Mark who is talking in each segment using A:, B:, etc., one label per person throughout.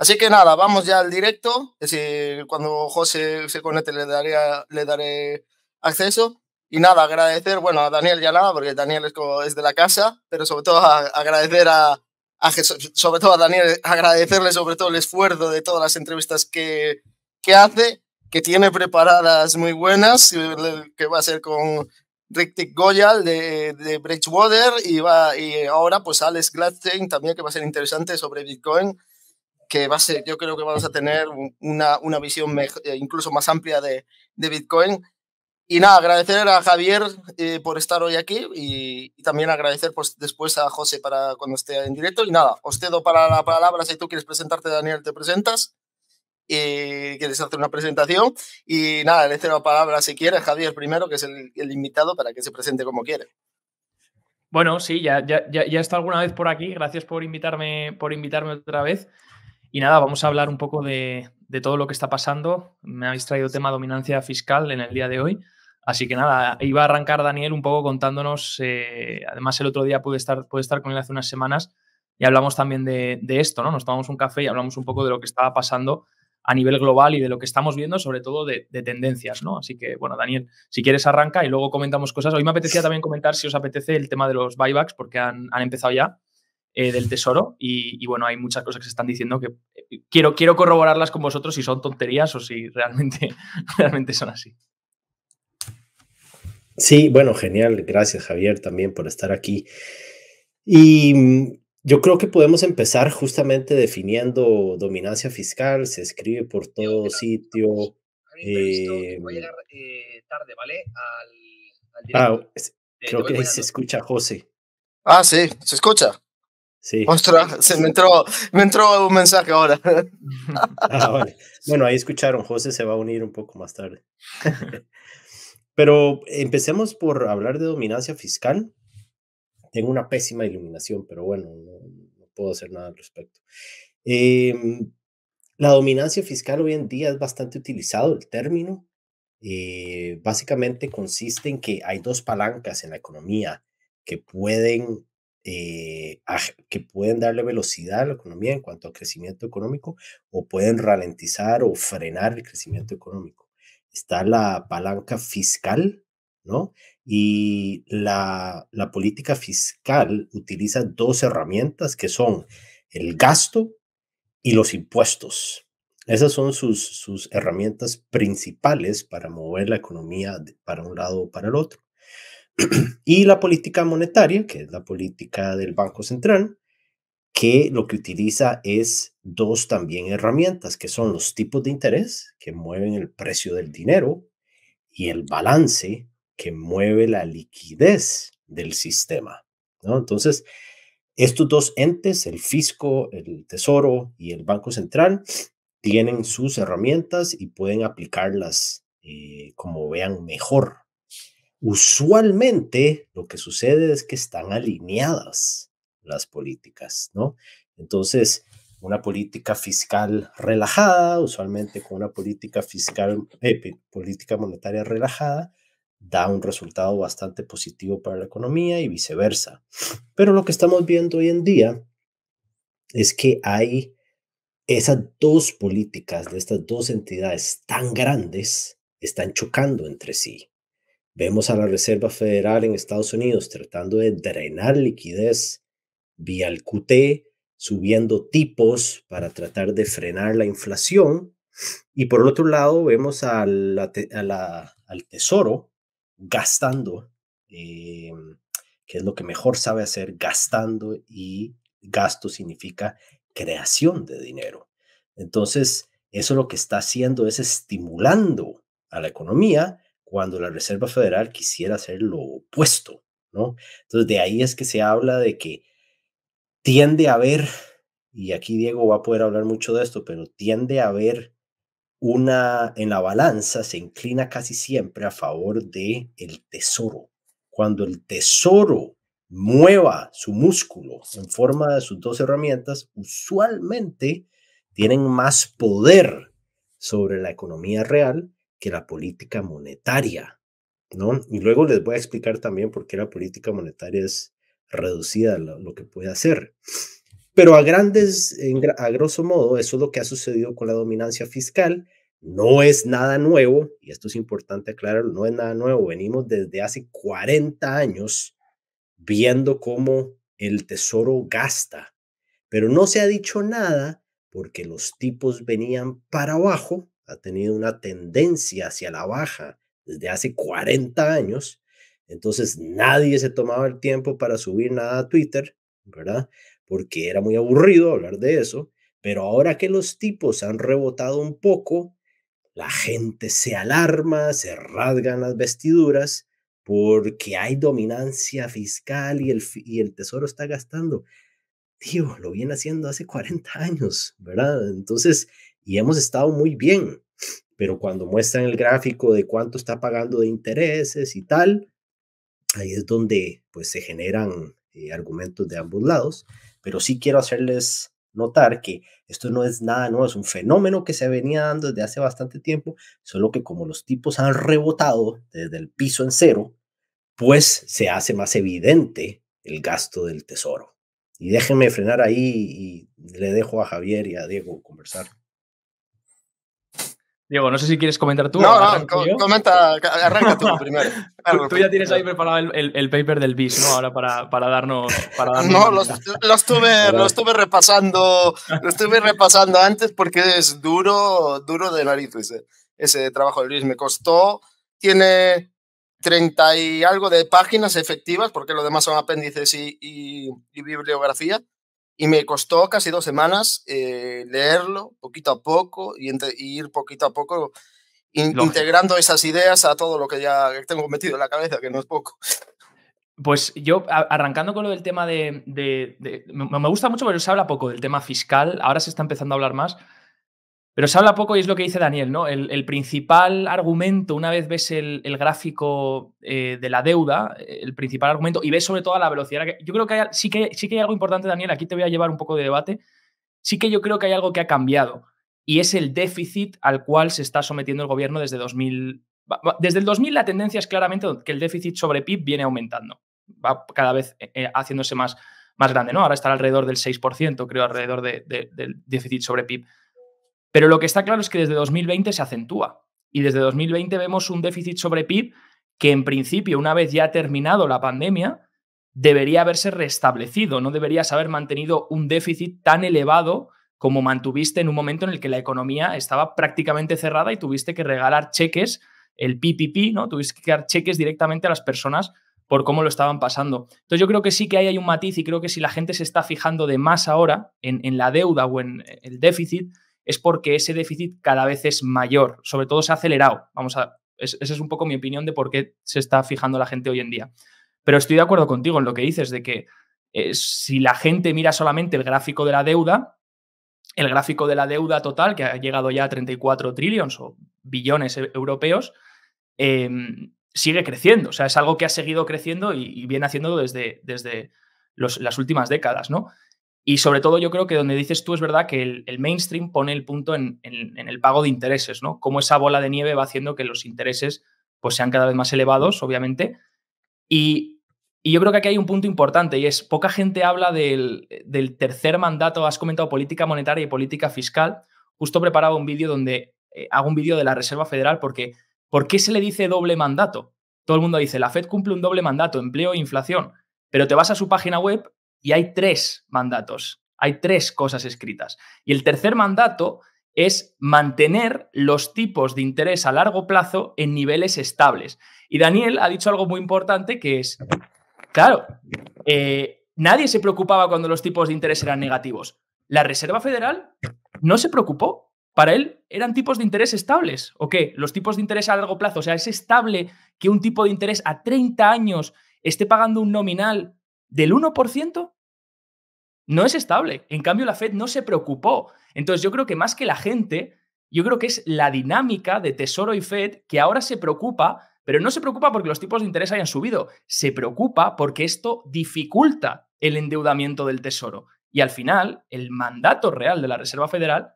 A: Así que nada, vamos ya al directo. cuando José se conecte le, le daré acceso. Y nada, agradecer, bueno, a Daniel ya nada, porque Daniel es, de la casa, pero sobre todo agradecer a, sobre todo a Daniel, agradecerle sobre todo el esfuerzo de todas las entrevistas que, que hace, que tiene preparadas muy buenas, que va a ser con Rick Goyal de, de Bridgewater y, va, y ahora pues Alex Gladstein también, que va a ser interesante sobre Bitcoin que va a ser, yo creo que vamos a tener una, una visión eh, incluso más amplia de, de, Bitcoin. Y nada, agradecer a Javier eh, por estar hoy aquí y, también agradecer pues, después a José para cuando esté en directo. Y nada, os cedo para la palabra. Si tú quieres presentarte, Daniel, te presentas. Y eh, quieres hacer una presentación. Y nada, le cedo la palabra si quieres, Javier primero, que es el, invitado, para que se presente como quiere.
B: Bueno, sí, ya, ya, ya, ya está alguna vez por aquí. Gracias por invitarme, por invitarme otra vez. Y nada, vamos a hablar un poco de, todo lo que está pasando. Me habéis traído tema dominancia fiscal en el día de hoy. Así que nada, iba a arrancar Daniel un poco contándonos, eh, además el otro día pude estar, estar con él hace unas semanas y hablamos también de, esto, ¿no? Nos tomamos un café y hablamos un poco de lo que estaba pasando a nivel global y de lo que estamos viendo, sobre todo de, tendencias, ¿no? Así que, bueno, Daniel, si quieres arranca y luego comentamos cosas. Hoy me apetecía también comentar, si os apetece, el tema de los buybacks, porque han empezado ya. Eh, del Tesoro y, bueno, hay muchas cosas que se están diciendo que eh, quiero, quiero corroborarlas con vosotros si son tonterías o si realmente, realmente son así.
C: Sí, bueno, genial. Gracias Javier también por estar aquí. Y mm, yo creo que podemos empezar justamente definiendo dominancia fiscal, se escribe por todo sitio. Eh, a llegar tarde, ¿vale?
A: Ah, creo que se escucha José. Ah, sí, se escucha. Sí. Ostras, se me entró, me entró un mensaje ahora.
C: Ah, bueno, ahí escucharon, José se va a unir un poco más tarde. Pero empecemos por hablar de dominancia fiscal. Tengo una pésima iluminación, pero bueno, no, puedo hacer nada al respecto. Em, la dominancia fiscal hoy en día es bastante utilizado el término. Eh, básicamente consiste en que hay dos palancas en la economía que pueden eh, que pueden darle velocidad a la economía en cuanto al crecimiento económico o pueden ralentizar o frenar el crecimiento económico. Está la palanca fiscal, ¿no? Y la, la política fiscal utiliza dos herramientas que son el gasto y los impuestos. Esas son sus, sus herramientas principales para mover la economía para un lado o para el otro. y la política monetaria, que es la política del Banco Central, que lo que utiliza es dos también herramientas, que son los tipos de interés, que mueven el precio del dinero, y el balance, que mueve la liquidez del sistema. Entonces, estos dos entes, el fisco, el tesoro y el Banco Central, tienen sus herramientas y pueden aplicarlas eh, como vean mejor usualmente lo que sucede es que están alineadas las políticas, ¿no? Entonces, una política fiscal relajada, usualmente con una política fiscal, eh, política monetaria relajada, da un resultado bastante positivo para la economía y viceversa. Pero lo que estamos viendo hoy en día es que hay esas dos políticas de estas dos entidades tan grandes están chocando entre sí. Vemos a la Reserva Federal en Estados Unidos tratando de drenar liquidez vía el QT, subiendo tipos para tratar de frenar la inflación. Y por otro lado, vemos al Tesoro gastando, em, que es lo que mejor sabe hacer, gastando y gasto significa creación de dinero. Entonces, eso lo que está haciendo es estimulando a la economía, cuando la Reserva Federal quisiera hacer lo opuesto, ¿no? Entonces, de ahí es que se habla de que tiende a haber, y aquí Diego va a poder hablar mucho de esto, pero tiende a haber una, en la balanza se inclina casi siempre a favor de el tesoro. Cuando el tesoro mueva su músculo en forma de sus dos herramientas, usualmente tienen más poder sobre la economía real que la política monetaria, ¿no? Y luego les voy a explicar también por qué la política monetaria es reducida lo, que puede hacer. Pero a grandes, a grosso modo, eso es lo que ha sucedido con la dominancia fiscal. No es nada nuevo, y esto es importante aclararlo, no es nada nuevo. Venimos desde hace 40 años viendo cómo el tesoro gasta, pero no se ha dicho nada porque los tipos venían para abajo ha tenido una tendencia hacia la baja desde hace 40 años. Entonces nadie se tomaba el tiempo para subir nada a Twitter, ¿verdad? Porque era muy aburrido hablar de eso. Pero ahora que los tipos han rebotado un poco, la gente se alarma, se rasgan las vestiduras porque hay dominancia fiscal y el, y el tesoro está gastando. Tío, lo viene haciendo hace 40 años, ¿verdad? Entonces, y hemos estado muy bien, pero cuando muestran el gráfico de cuánto está pagando de intereses y tal, ahí es donde pues se generan eh, argumentos de ambos lados, pero sí quiero hacerles notar que esto no es nada nuevo, es un fenómeno que se venía dando desde hace bastante tiempo, solo que como los tipos han rebotado desde el piso en cero, pues se hace más evidente el gasto del tesoro. Y déjenme frenar ahí y le dejo a Javier y a Diego conversar.
B: Diego, no sé si quieres comentar tú. No, no, comenta, arranca tú primero. tú, ya tienes ahí preparado el, paper del BIS, ¿no? Ahora para, darnos. no, los,
A: lo estuve, lo repasando, lo estuve repasando antes porque es duro, duro de nariz Ese trabajo del BIS. me costó. Tiene 30 y algo de páginas efectivas, porque lo demás son apéndices y, y bibliografía, y me costó casi dos semanas eh, leerlo poquito a poco y, ir poquito a poco integrando esas ideas a todo lo que ya tengo metido en la cabeza, que no es poco.
B: Pues yo, arrancando con lo del tema de, de, Me gusta mucho pero se habla poco del tema fiscal, ahora se está empezando a hablar más, pero se habla poco y es lo que dice Daniel, ¿no? El, principal argumento, una vez ves el, gráfico eh, de la deuda, eh, el principal argumento, y ves sobre todo la velocidad. Yo creo que, sí que sí que hay algo importante, Daniel, aquí te voy a llevar un poco de debate. Sí que yo creo que hay algo que ha cambiado y es el déficit al cual se está sometiendo el gobierno desde 2000. Desde el 2000 la tendencia es claramente que el déficit sobre PIB viene aumentando, va cada vez eh, haciéndose más, más grande, ¿no? Ahora está alrededor del 6%, creo, alrededor del déficit sobre PIB. Pero lo que está claro es que desde 2020 se acentúa y desde 2020 vemos un déficit sobre PIB que en principio, una vez ya terminado la pandemia, debería haberse restablecido, no deberías haber mantenido un déficit tan elevado como mantuviste en un momento en el que la economía estaba prácticamente cerrada y tuviste que regalar cheques, el PPP, ¿no? Tuviste que dar cheques directamente a las personas por cómo lo estaban pasando. Entonces yo creo que sí que ahí hay un matiz y creo que si la gente se está fijando de más ahora en la deuda o en el déficit, es porque ese déficit cada vez es mayor, sobre todo se ha acelerado. Vamos a, es, esa es un poco mi opinión de por qué se está fijando la gente hoy en día. Pero estoy de acuerdo contigo en lo que dices de que eh, si la gente mira solamente el gráfico de la deuda, el gráfico de la deuda total, que ha llegado ya a 34 trillones o billones e, europeos, em, sigue creciendo. O sea, es algo que ha seguido creciendo y, viene haciendo desde, desde las últimas décadas, ¿no? Y sobre todo yo creo que donde dices tú es verdad que el, mainstream pone el punto en, el pago de intereses, ¿no? Cómo esa bola de nieve va haciendo que los intereses pues, sean cada vez más elevados, obviamente. Y, yo creo que aquí hay un punto importante y es, poca gente habla del, tercer mandato, has comentado política monetaria y política fiscal. Justo preparaba un vídeo donde eh, hago un vídeo de la Reserva Federal porque ¿por qué se le dice doble mandato? Todo el mundo dice, la Fed cumple un doble mandato, empleo e inflación, pero te vas a su página web y hay tres mandatos, hay tres cosas escritas. Y el tercer mandato es mantener los tipos de interés a largo plazo en niveles estables. Y Daniel ha dicho algo muy importante que es, claro, eh, nadie se preocupaba cuando los tipos de interés eran negativos. La Reserva Federal no se preocupó. Para él eran tipos de interés estables. ¿O qué? Los tipos de interés a largo plazo. O sea, es estable que un tipo de interés a 30 años esté pagando un nominal del 1%, no es estable. En cambio, la Fed no se preocupó. Entonces, yo creo que más que la gente, yo creo que es la dinámica de Tesoro y Fed que ahora se preocupa, pero no se preocupa porque los tipos de interés hayan subido, se preocupa porque esto dificulta el endeudamiento del Tesoro. Y al final, el mandato real de la Reserva Federal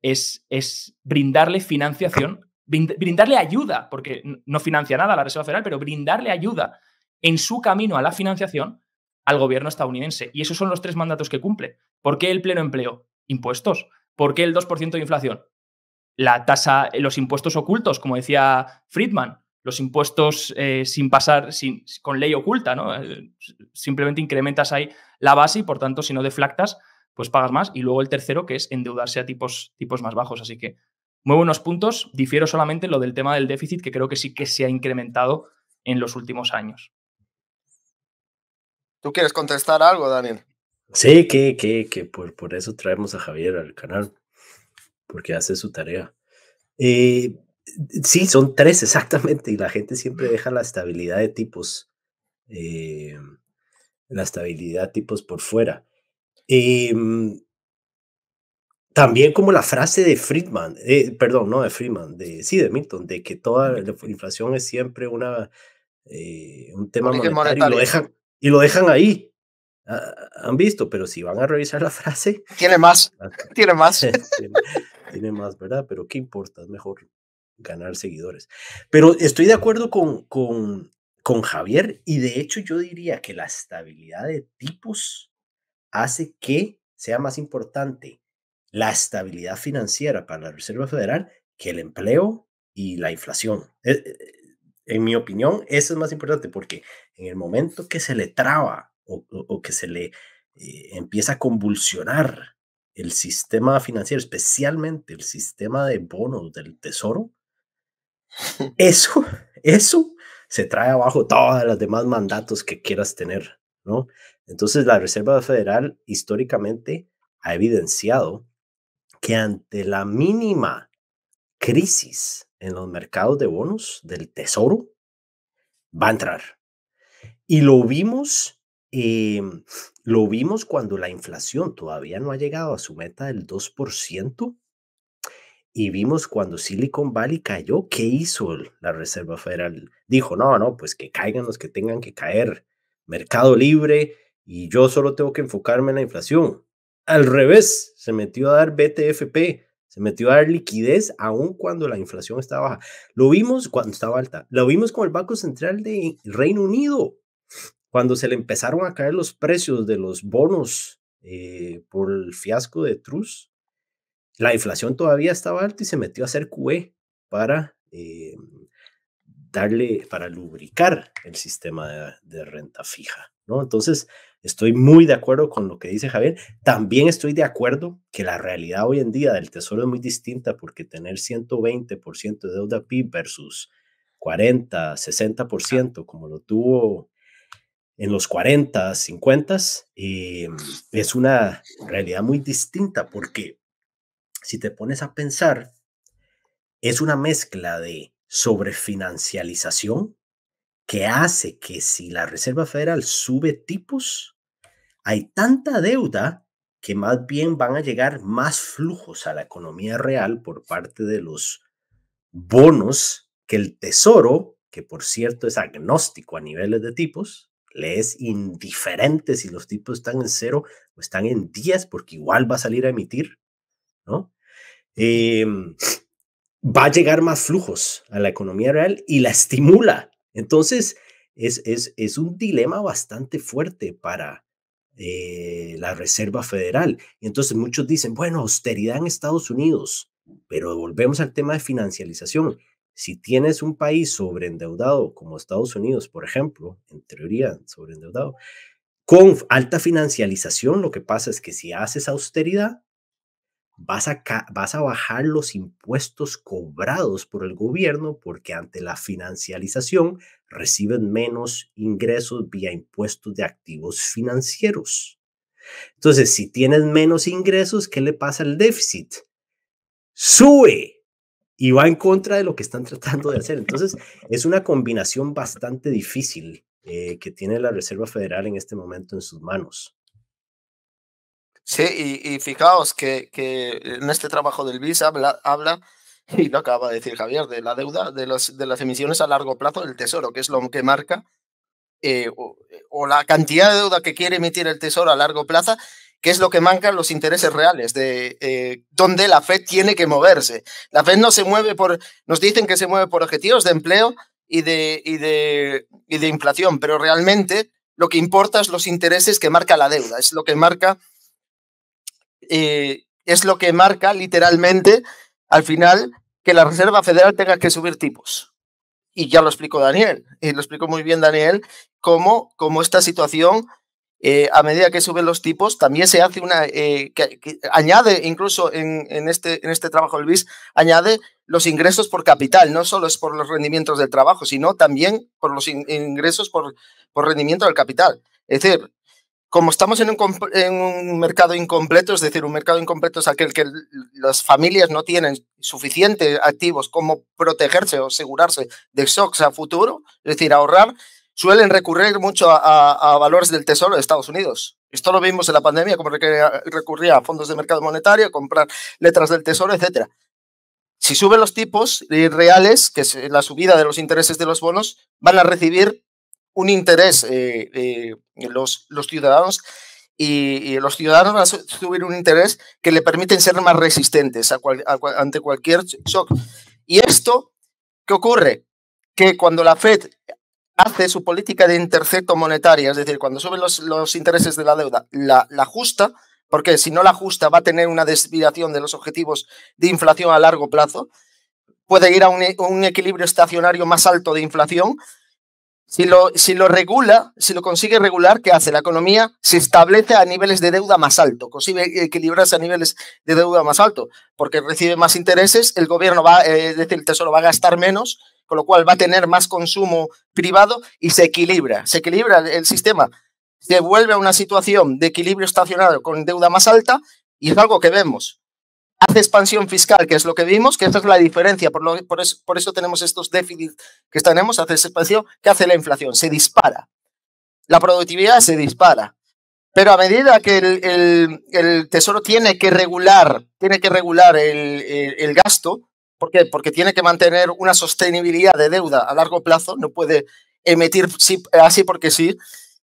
B: es, es brindarle financiación, brindarle ayuda, porque no financia nada la Reserva Federal, pero brindarle ayuda en su camino a la financiación al gobierno estadounidense. Y esos son los tres mandatos que cumple. ¿Por qué el pleno empleo? Impuestos. ¿Por qué el 2% de inflación? La tasa, eh, los impuestos ocultos, como decía Friedman, los impuestos eh, sin pasar, sin, con ley oculta, ¿no? Eh, simplemente incrementas ahí la base y por tanto, si no deflactas, pues pagas más. Y luego el tercero, que es endeudarse a tipos, tipos más bajos. Así que muy buenos puntos. Difiero solamente en lo del tema del déficit, que creo que sí que se ha incrementado en los últimos años. ¿Tú quieres contestar algo, Daniel?
C: Sí, que, que, por, por eso traemos a Javier al canal, porque hace su tarea. Eh, sí, son tres exactamente, y la gente siempre deja la estabilidad de tipos, eh, la estabilidad de tipos por fuera. Em, también como la frase de Friedman, eh, perdón, no de Friedman, de, sí, de Milton, de que toda la inflación es siempre una, un tema monetario, Lo deja y lo dejan ahí. Ah, han visto, pero si van a revisar la frase. Tiene más, tiene más. tiene, más, ¿verdad? Pero qué importa, es mejor ganar seguidores. Pero estoy de acuerdo con, con, con Javier y de hecho yo diría que la estabilidad de tipos hace que sea más importante la estabilidad financiera para la Reserva Federal que el empleo y la inflación. Eh, eh, en mi opinión, eso es más importante porque en el momento que se le traba o, que se le eh, empieza a convulsionar el sistema financiero, especialmente el sistema de bonos del tesoro, eso, eso se trae abajo todos los demás mandatos que quieras tener, ¿no? Entonces la Reserva Federal históricamente ha evidenciado que ante la mínima crisis en los mercados de bonos del tesoro, va a entrar. Y lo vimos, eh, lo vimos cuando la inflación todavía no ha llegado a su meta del 2%. Y vimos cuando Silicon Valley cayó, ¿qué hizo la Reserva Federal? Dijo, no, no, pues que caigan los que tengan que caer. Mercado libre y yo solo tengo que enfocarme en la inflación. Al revés, se metió a dar BTFP, se metió a dar liquidez aún cuando la inflación estaba baja. Lo vimos cuando estaba alta. Lo vimos con el Banco Central de Reino Unido, cuando se le empezaron a caer los precios de los bonos eh, por el fiasco de Truss. La inflación todavía estaba alta y se metió a hacer QE para eh, darle, para lubricar el sistema de, de renta fija, ¿no? Entonces, Estoy muy de acuerdo con lo que dice Javier. También estoy de acuerdo que la realidad hoy en día del Tesoro es muy distinta porque tener 120% de deuda PIB versus 40, 60%, como lo tuvo en los 40, 50, eh, es una realidad muy distinta porque si te pones a pensar, es una mezcla de sobrefinancialización que hace que si la Reserva Federal sube tipos, hay tanta deuda que más bien van a llegar más flujos a la economía real por parte de los bonos que el Tesoro, que por cierto es agnóstico a niveles de tipos, le es indiferente si los tipos están en cero o están en 10, porque igual va a salir a emitir, ¿no? Em, va a llegar más flujos a la economía real y la estimula entonces, es, un dilema bastante fuerte para eh, la Reserva Federal. Y entonces muchos dicen, bueno, austeridad en Estados Unidos, pero volvemos al tema de financialización. Si tienes un país sobreendeudado como Estados Unidos, por ejemplo, en teoría sobreendeudado, con alta financialización, lo que pasa es que si haces austeridad, vas a, bajar los impuestos cobrados por el gobierno porque ante la financialización reciben menos ingresos vía impuestos de activos financieros. Entonces, si tienes menos ingresos, ¿qué le pasa al déficit? Sube y va en contra de lo que están tratando de hacer. Entonces, es una combinación bastante difícil eh, que tiene la Reserva Federal en este momento en sus manos.
A: Sí, y, y fijaos que, que, en este trabajo del BIS habla, habla, y lo acaba de decir Javier, de la deuda de, los, de las emisiones a largo plazo del Tesoro, que es lo que marca, eh, eh, o, la cantidad de deuda que quiere emitir el Tesoro a largo plazo, que es lo que marca los intereses reales, de eh, donde la Fed tiene que moverse. La Fed no se mueve por, nos dicen que se mueve por objetivos de empleo y de, y de, y de inflación, pero realmente lo que importa es los intereses que marca la deuda, es lo que marca eh, es lo que marca literalmente al final que la Reserva Federal tenga que subir tipos. Y ya lo explicó Daniel, lo explicó muy bien Daniel, cómo, esta situación, eh, a medida que suben los tipos, también se hace una, eh, que, añade incluso en, en, este, en este trabajo del BIS, añade los ingresos por capital, no solo es por los rendimientos del trabajo, sino también por los ingresos por, por rendimiento del capital. Es decir, como estamos en un, mercado incompleto, es decir, un mercado incompleto es aquel que las familias no tienen suficientes activos como protegerse o asegurarse de shocks a futuro, es decir, ahorrar, suelen recurrir mucho a, valores del tesoro de Estados Unidos. Esto lo vimos en la pandemia, como recurría a fondos de mercado monetario, comprar letras del tesoro, etc. Si suben los tipos reales, que es la subida de los intereses de los bonos, van a recibir un interés, eh, eh los, los ciudadanos y, los ciudadanos van a subir un interés que le permiten ser más resistentes ante cualquier shock. Y esto, ¿qué ocurre? Que cuando la Fed hace su política de intercepto monetaria, es decir, cuando suben los, intereses de la deuda, la, la ajusta, porque si no la ajusta va a tener una desviación de los objetivos de inflación a largo plazo, puede ir a un, un equilibrio estacionario más alto de inflación, si lo, regula, si lo consigue regular, ¿qué hace? La economía se establece a niveles de deuda más alto, consigue equilibrarse a niveles de deuda más alto, porque recibe más intereses, el gobierno va, eh, es decir, el tesoro va a gastar menos, con lo cual va a tener más consumo privado y se equilibra, se equilibra el sistema, se vuelve a una situación de equilibrio estacionario con deuda más alta y es algo que vemos hace expansión fiscal, que es lo que vimos, que esa es la diferencia, por, por, eso, tenemos estos déficits que tenemos, hace esa expansión, ¿qué hace la inflación, se dispara. La productividad se dispara. Pero a medida que el, Tesoro tiene que regular, tiene que regular el, el, gasto, ¿por qué? Porque tiene que mantener una sostenibilidad de deuda a largo plazo, no puede emitir así porque sí,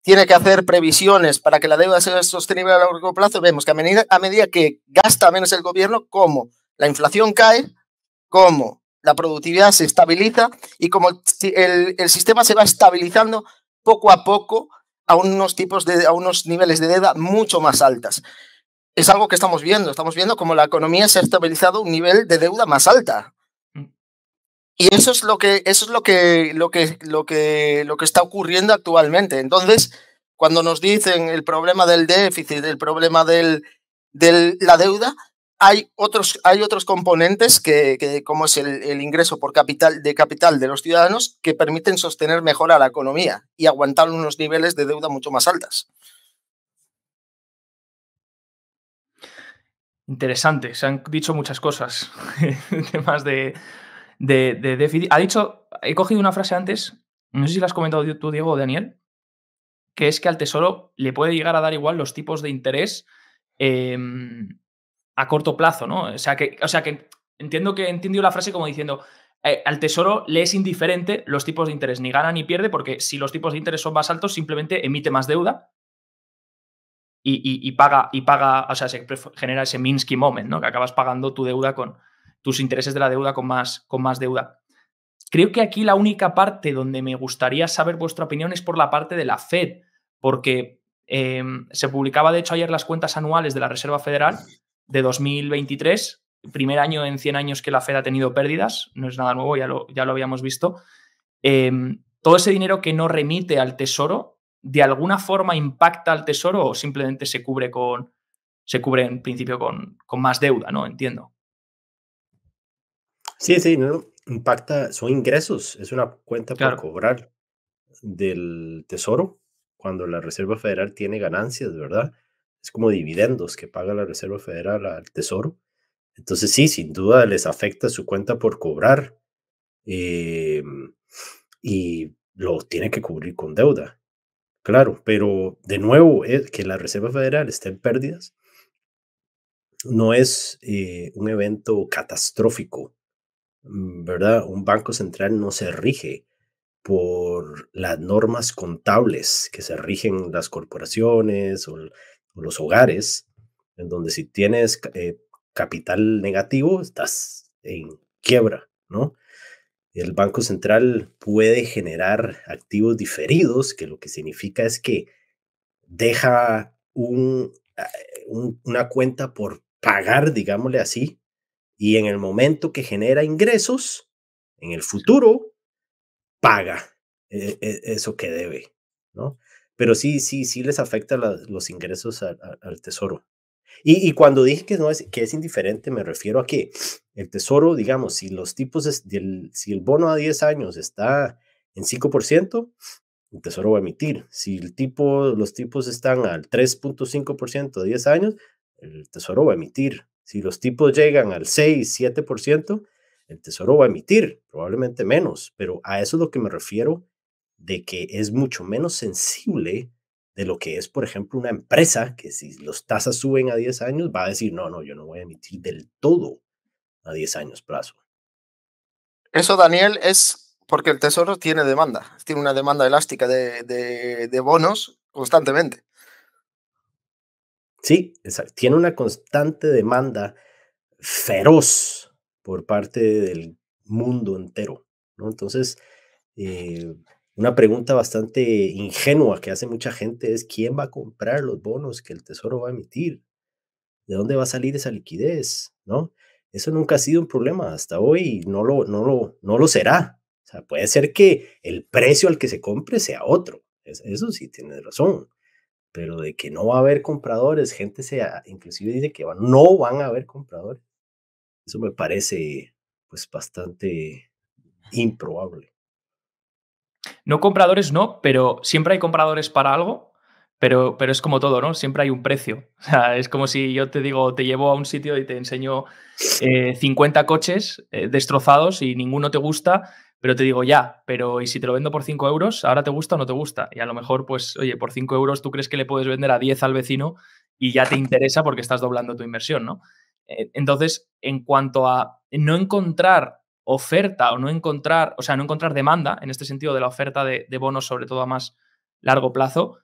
A: tiene que hacer previsiones para que la deuda sea sostenible a largo plazo, vemos que a medida, que gasta menos el gobierno, como la inflación cae, como la productividad se estabiliza y como el, sistema se va estabilizando poco a poco a unos tipos de a unos niveles de deuda mucho más altas. Es algo que estamos viendo, estamos viendo como la economía se ha estabilizado a un nivel de deuda más alta. Y eso es lo que, eso es lo que, lo que, lo que, lo que está ocurriendo actualmente. Entonces, cuando nos dicen el problema del déficit, el problema de la deuda, hay otros, hay otros componentes que, que como es el, ingreso por capital de capital de los ciudadanos, que permiten sostener mejor a la economía y aguantar unos niveles de deuda mucho más altas.
B: Interesante, se han dicho muchas cosas, temas de de, Ha dicho, he cogido una frase antes, no sé si la has comentado tú, Diego o Daniel, que es que al Tesoro le puede llegar a dar igual los tipos de interés em, a corto plazo, ¿no? O sea que, o sea que entiendo que entendió la frase como diciendo. Eh, al tesoro le es indiferente los tipos de interés, ni gana ni pierde, porque si los tipos de interés son más altos, simplemente emite más deuda y, y paga, y paga, o sea, se genera ese Minsky moment, ¿no? Que acabas pagando tu deuda con, tus intereses de la deuda con más, con más deuda. Creo que aquí la única parte donde me gustaría saber vuestra opinión es por la parte de la Fed, porque em, se publicaba de hecho ayer las cuentas anuales de la Reserva Federal de 2023, primer año en 100 años que la Fed ha tenido pérdidas, no es nada nuevo, ya lo, ya lo habíamos visto. Em, todo ese dinero que no remite al tesoro, ¿de alguna forma impacta al tesoro o simplemente se cubre con, se cubre en principio con, con más deuda, ¿no? Entiendo.
C: Sí, sí, impacta, son ingresos, es una cuenta por cobrar del Tesoro cuando la Reserva Federal tiene ganancias, ¿verdad? Es como dividendos que paga la Reserva Federal al Tesoro. Entonces sí, sin duda les afecta su cuenta por cobrar eh, y lo tiene que cubrir con deuda. Claro, pero de nuevo, eh, que la Reserva Federal esté en pérdidas no es eh, un evento catastrófico Mm, ¿verdad? Un banco central no se rige por las normas contables que se rigen las corporaciones o, los hogares, en donde si tienes eh, capital negativo, estás en quiebra, ¿no? El Banco Central puede generar activos diferidos, que lo que significa es que deja eh, una cuenta por pagar, digámosle así, y en el momento que genera ingresos, en el futuro, paga eh, eh, eso que debe, ¿no? Pero sí, sí, sí les afecta los ingresos al, tesoro. Y, cuando dije que, no es, que es indiferente, me refiero a que el tesoro, digamos, si los tipos, si el bono a 10 años está en 5%, el tesoro va a emitir. Si el tipo, los tipos están al 3.5% a 10 años, el tesoro va a emitir. Si los tipos llegan al 6, 7%, el Tesoro va a emitir, probablemente menos, pero a eso es lo que me refiero de que es mucho menos sensible de lo que es, por ejemplo, una empresa que si los tasas suben a 10 años va a decir, no, no, yo no voy a emitir del todo
A: a 10 años plazo. Eso, Daniel, es porque el Tesoro tiene demanda, tiene una demanda elástica de bonos constantemente.
C: Sí, tiene una constante demanda feroz por parte del mundo entero. ¿no? Entonces, eh, una pregunta bastante ingenua que hace mucha gente es, ¿quién va a comprar los bonos que el Tesoro va a emitir? ¿De dónde va a salir esa liquidez? ¿No? Eso nunca ha sido un problema hasta hoy y no lo, no lo, será. O sea, puede ser que el precio al que se compre sea otro. eso sí tienes razón pero de que no va a haber compradores, gente sea, inclusive dice que no van a haber compradores. Eso me parece pues bastante improbable.
B: No compradores, no, pero siempre hay compradores para algo, pero, pero es como todo, ¿no? Siempre hay un precio. sea, es como si yo te digo, te llevo a un sitio y te enseño 50 eh, coches eh, destrozados y ninguno te gusta pero te digo, ya, pero ¿y si te lo vendo por 5 euros? ¿Ahora te gusta o no te gusta? Y a lo mejor, pues, oye, por 5 euros tú crees que le puedes vender a 10 al vecino y ya te interesa porque estás doblando tu inversión, ¿no? E, entonces, en cuanto a no encontrar oferta o no encontrar, o sea, no encontrar demanda, en este sentido de la oferta de, bonos, sobre todo a más largo plazo,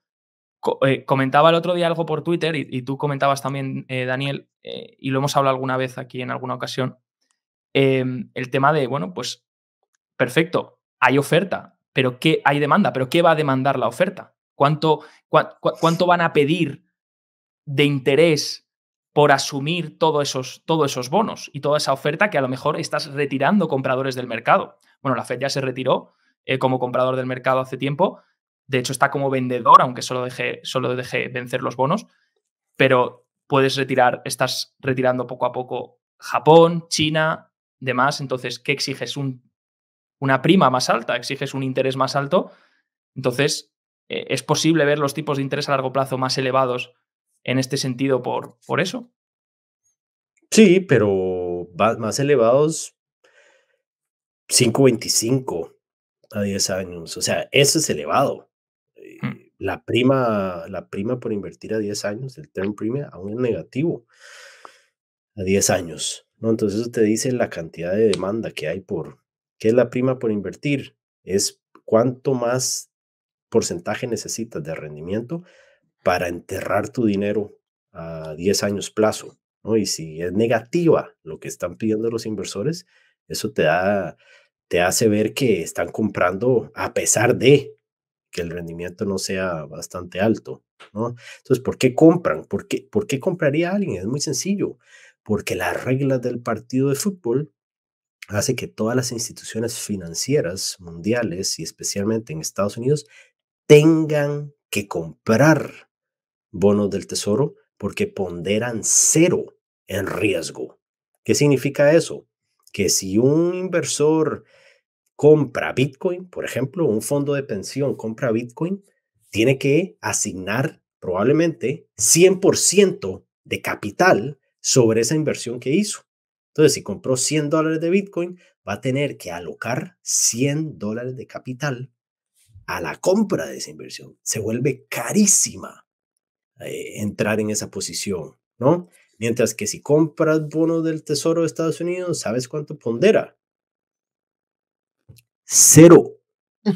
B: eh, comentaba el otro día algo por Twitter y, tú comentabas también, eh, Daniel, eh, y lo hemos hablado alguna vez aquí en alguna ocasión, em, el tema de, bueno, pues perfecto, hay oferta, pero ¿qué hay demanda? ¿Pero qué va a demandar la oferta? ¿Cuánto, cuánto van a pedir de interés por asumir todos esos, esos bonos y toda esa oferta que a lo mejor estás retirando compradores del mercado? Bueno, la Fed ya se retiró eh, como comprador del mercado hace tiempo. De hecho, está como vendedor, aunque solo dejé solo vencer los bonos. Pero puedes retirar, estás retirando poco a poco Japón, China, demás. Entonces, ¿qué exiges? ¿Un una prima más alta, exiges un interés más alto, entonces eh, es posible ver los tipos de interés a largo plazo más elevados en este sentido por, por eso.
C: Sí, pero más elevados 5.25 a 10 años. O sea, eso es elevado. Eh, hmm. La prima, la prima por invertir a 10 años, el term premium, aún es negativo a 10 años. ¿no? Entonces eso te dice la cantidad de demanda que hay por, ¿Qué es la prima por invertir? Es cuánto más porcentaje necesitas de rendimiento para enterrar tu dinero a 10 años plazo. ¿no? Y si es negativa lo que están pidiendo los inversores, eso te, da, te hace ver que están comprando a pesar de que el rendimiento no sea bastante alto. ¿no? Entonces, ¿por qué compran? ¿Por qué, ¿Por qué compraría alguien? Es muy sencillo, porque las reglas del partido de fútbol hace que todas las instituciones financieras mundiales y especialmente en Estados Unidos tengan que comprar bonos del tesoro porque ponderan cero en riesgo. ¿Qué significa eso? Que si un inversor compra Bitcoin, por ejemplo, un fondo de pensión compra Bitcoin, tiene que asignar probablemente 100% de capital sobre esa inversión que hizo. Entonces, si compró 100 dólares de Bitcoin, va a tener que alocar 100 dólares de capital a la compra de esa inversión. Se vuelve carísima eh, entrar en esa posición, ¿no? Mientras que si compras bonos del Tesoro de Estados Unidos, ¿sabes cuánto pondera? Cero. Mm.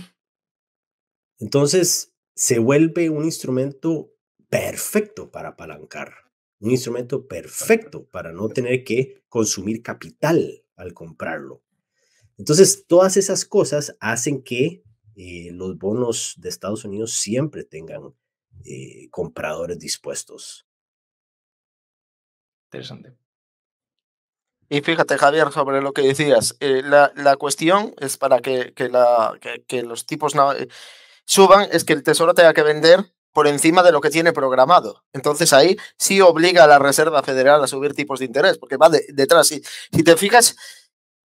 C: Entonces, se vuelve un instrumento perfecto para apalancar un instrumento perfecto para no tener que consumir capital al comprarlo. Entonces, todas esas cosas hacen que eh, los bonos de Estados Unidos siempre tengan eh, compradores dispuestos.
A: Interesante. Y fíjate, Javier, sobre lo que decías, eh, la, cuestión es para que, la, que, los tipos suban, es que el Tesoro tenga que vender por encima de lo que tiene programado. Entonces ahí sí obliga a la Reserva Federal a subir tipos de interés, porque va detrás. Si, si te fijas,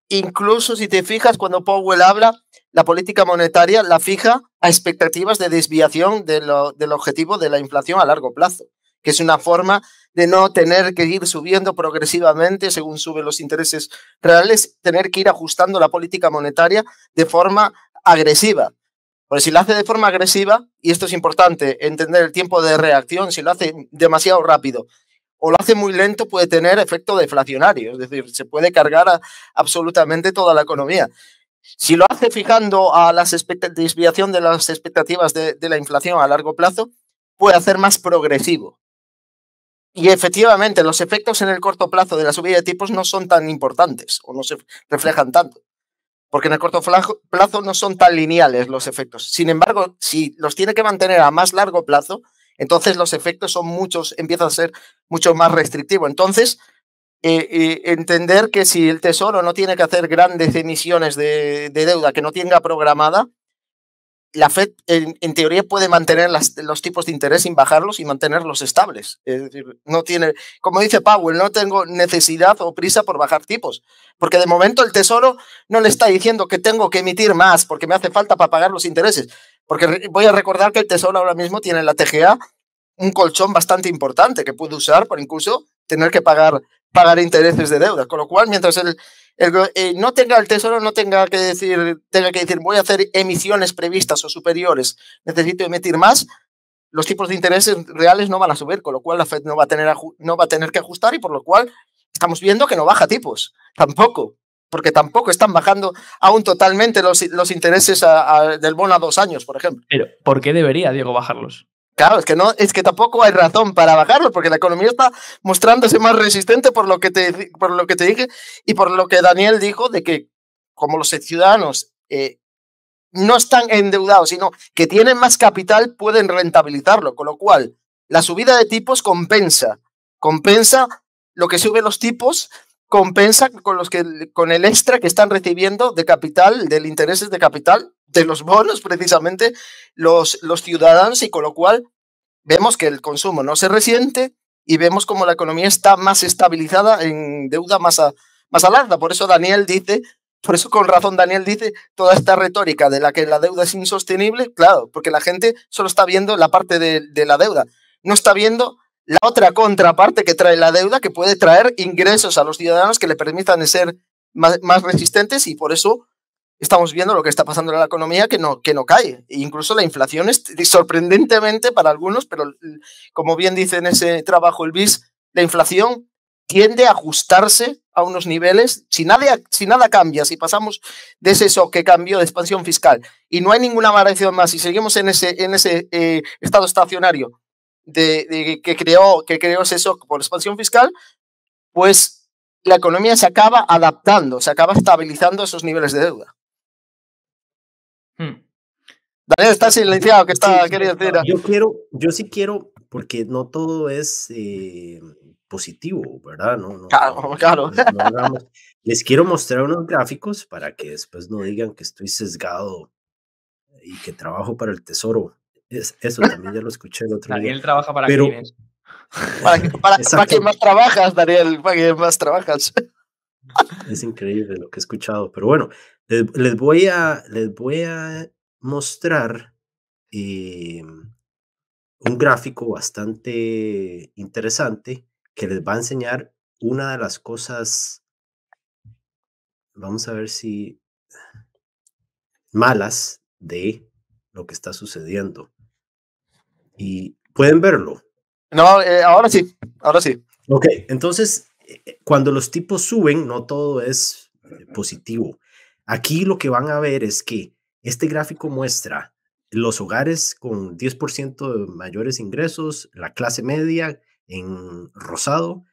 A: incluso si te fijas, cuando Powell habla, la política monetaria la fija a expectativas de desviación de del objetivo de la inflación a largo plazo, que es una forma de no tener que ir subiendo progresivamente según suben los intereses reales, tener que ir ajustando la política monetaria de forma agresiva porque si lo hace de forma agresiva, y esto es importante, entender el tiempo de reacción, si lo hace demasiado rápido o lo hace muy lento, puede tener efecto deflacionario, es decir, se puede cargar a absolutamente toda la economía. Si lo hace fijando a la desviación de las expectativas de la inflación a largo plazo, puede hacer más progresivo. Y efectivamente, los efectos en el corto plazo de la subida de tipos no son tan importantes o no se reflejan tanto porque en el corto plazo no son tan lineales los efectos. Sin embargo, si los tiene que mantener a más largo plazo, entonces los efectos son muchos, empiezan a ser mucho más restrictivos. Entonces, eh, eh, entender que si el Tesoro no tiene que hacer grandes emisiones de deuda que no tenga programada, la Fed en, teoría puede mantener los tipos de interés sin bajarlos y mantenerlos estables. Es decir, no tiene, como dice Powell, no tengo necesidad o prisa por bajar tipos, porque de momento el Tesoro no le está diciendo que tengo que emitir más porque me hace falta para pagar los intereses, porque voy a recordar que el Tesoro ahora mismo tiene en la TGA un colchón bastante importante que puede usar por incluso tener que pagar, pagar intereses de deuda, con lo cual mientras el eh, no tenga el tesoro, no tenga que decir, tenga que decir voy a hacer emisiones previstas o superiores, necesito emitir más, los tipos de intereses reales no van a subir, con lo cual la Fed no va a tener, no va a tener que ajustar y por lo cual estamos viendo que no baja tipos, tampoco, porque tampoco están bajando aún totalmente los, intereses del bono a dos años, por ejemplo.
B: Pero, ¿por qué debería Diego bajarlos?
A: Claro, es que no, es que tampoco hay razón para bajarlo, porque la economía está mostrándose más resistente por lo que te, por lo que te dije y por lo que Daniel dijo de que como los ciudadanos eh, no están endeudados, sino que tienen más capital, pueden rentabilizarlo, con lo cual la subida de tipos compensa, compensa lo que suben los tipos compensa con, los que, con el extra que están recibiendo de capital, del intereses de capital, de los bonos precisamente, los, los ciudadanos y con lo cual vemos que el consumo no se resiente y vemos como la economía está más estabilizada en deuda más a, más Por eso Daniel dice, por eso con razón Daniel dice, toda esta retórica de la que la deuda es insostenible, claro, porque la gente solo está viendo la parte de la deuda, no está viendo la otra contraparte que trae la deuda, que puede traer ingresos a los ciudadanos que le permitan ser más, resistentes y por eso estamos viendo lo que está pasando en la economía que no, que no cae. E incluso la inflación es sorprendentemente para algunos, pero como bien dice en ese trabajo el BIS, la inflación tiende a ajustarse a unos niveles. Si, si nada cambia, si pasamos de ese que cambió de expansión fiscal y no hay ninguna variación más, si seguimos en ese, en ese eh, estado estacionario de, que, creó, que creemos eso por expansión fiscal, pues la economía se acaba adaptando, se acaba estabilizando esos niveles de deuda. Hmm.
C: Daniel, está silenciado, ¿qué está Yo quiero, yo sí quiero, porque no todo es eh, positivo, ¿verdad? No, claro, claro. les quiero mostrar unos gráficos para que después no digan que estoy sesgado y que trabajo para el tesoro eso también ya lo escuché el otro día. Daniel trabaja para Pero,
A: Para, más trabajas, Daniel, para que más trabajas.
C: Es increíble lo que he escuchado. Pero bueno, les, voy, a, les voy a mostrar eh, un gráfico bastante interesante que les va a enseñar una de las cosas, vamos a ver si malas de lo que está sucediendo pueden verlo. No, eh, ahora sí, ahora sí. Ok, entonces, eh, cuando los tipos suben, no todo es eh, positivo. Aquí lo que van a ver es que este gráfico muestra los hogares con 10% de mayores ingresos, la clase media en rosado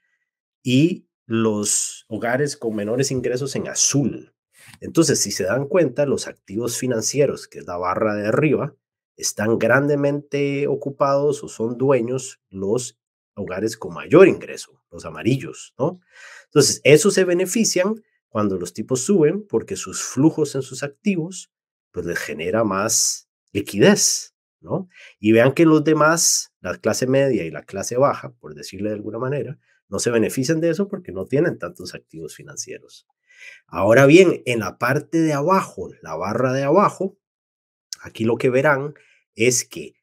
C: y los hogares con menores ingresos en azul. Entonces, si se dan cuenta, los activos financieros, que es la barra de arriba, están grandemente ocupados o son dueños los hogares con mayor ingreso, los amarillos, ¿no? Entonces, esos se benefician cuando los tipos suben porque sus flujos en sus activos, pues les genera más liquidez, ¿no? Y vean que los demás, la clase media y la clase baja, por decirle de alguna manera, no se benefician de eso porque no tienen tantos activos financieros. Ahora bien, en la parte de abajo, la barra de abajo, aquí lo que verán es que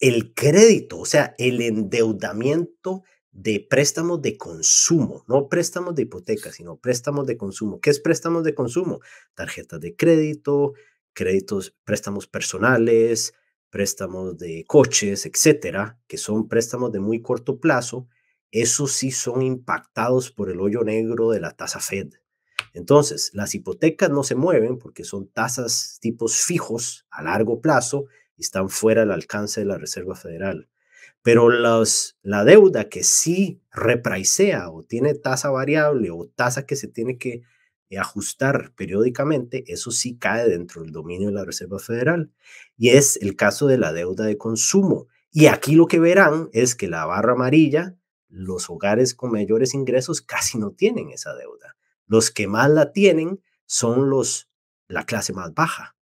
C: el crédito, o sea, el endeudamiento de préstamos de consumo, no préstamos de hipoteca, sino préstamos de consumo. ¿Qué es préstamos de consumo? Tarjetas de crédito, créditos, préstamos personales, préstamos de coches, etcétera, que son préstamos de muy corto plazo, esos sí son impactados por el hoyo negro de la tasa Fed. Entonces, las hipotecas no se mueven porque son tasas tipos fijos a largo plazo están fuera del alcance de la Reserva Federal. Pero la deuda que sí repraicea o tiene tasa variable o tasa que se tiene que eh, ajustar periódicamente, eso sí cae dentro del dominio de la Reserva Federal. Y es el caso de la deuda de consumo. Y aquí lo que verán es que la barra amarilla, los hogares con mayores ingresos casi no tienen esa deuda. Los que más la tienen son los la clase más baja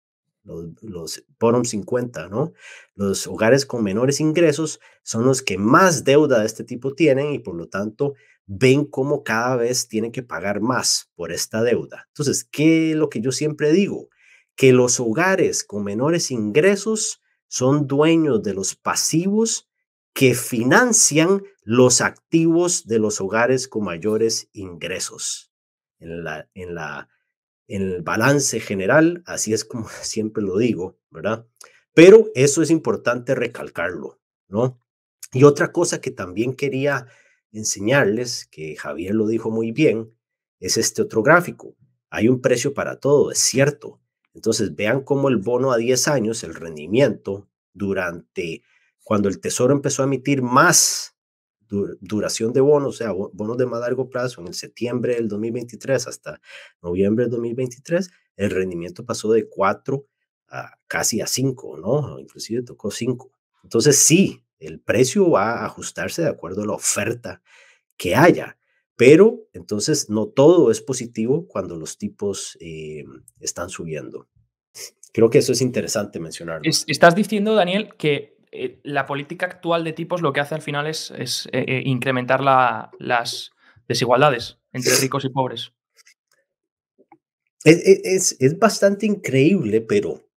C: los, los 50, ¿no? Los hogares con menores ingresos son los que más deuda de este tipo tienen y por lo tanto ven cómo cada vez tienen que pagar más por esta deuda. Entonces, ¿qué es lo que yo siempre digo? Que los hogares con menores ingresos son dueños de los pasivos que financian los activos de los hogares con mayores ingresos. En la, en la el balance general, así es como siempre lo digo, ¿verdad? Pero eso es importante recalcarlo, ¿no? Y otra cosa que también quería enseñarles, que Javier lo dijo muy bien, es este otro gráfico. Hay un precio para todo, es cierto. Entonces vean cómo el bono a 10 años, el rendimiento, durante cuando el Tesoro empezó a emitir más duración de bonos, o sea, bonos de más largo plazo, en el septiembre del 2023 hasta noviembre del 2023, el rendimiento pasó de 4 a casi a 5, ¿no? Inclusive tocó 5. Entonces sí, el precio va a ajustarse de acuerdo a la oferta que haya, pero entonces no todo es positivo cuando los tipos eh, están subiendo. Creo que eso es interesante mencionarlo.
B: estás diciendo, Daniel, que eh, la política actual de tipos lo que hace al final es, eh, eh, incrementar las desigualdades entre ricos y pobres.
C: Es, bastante increíble, pero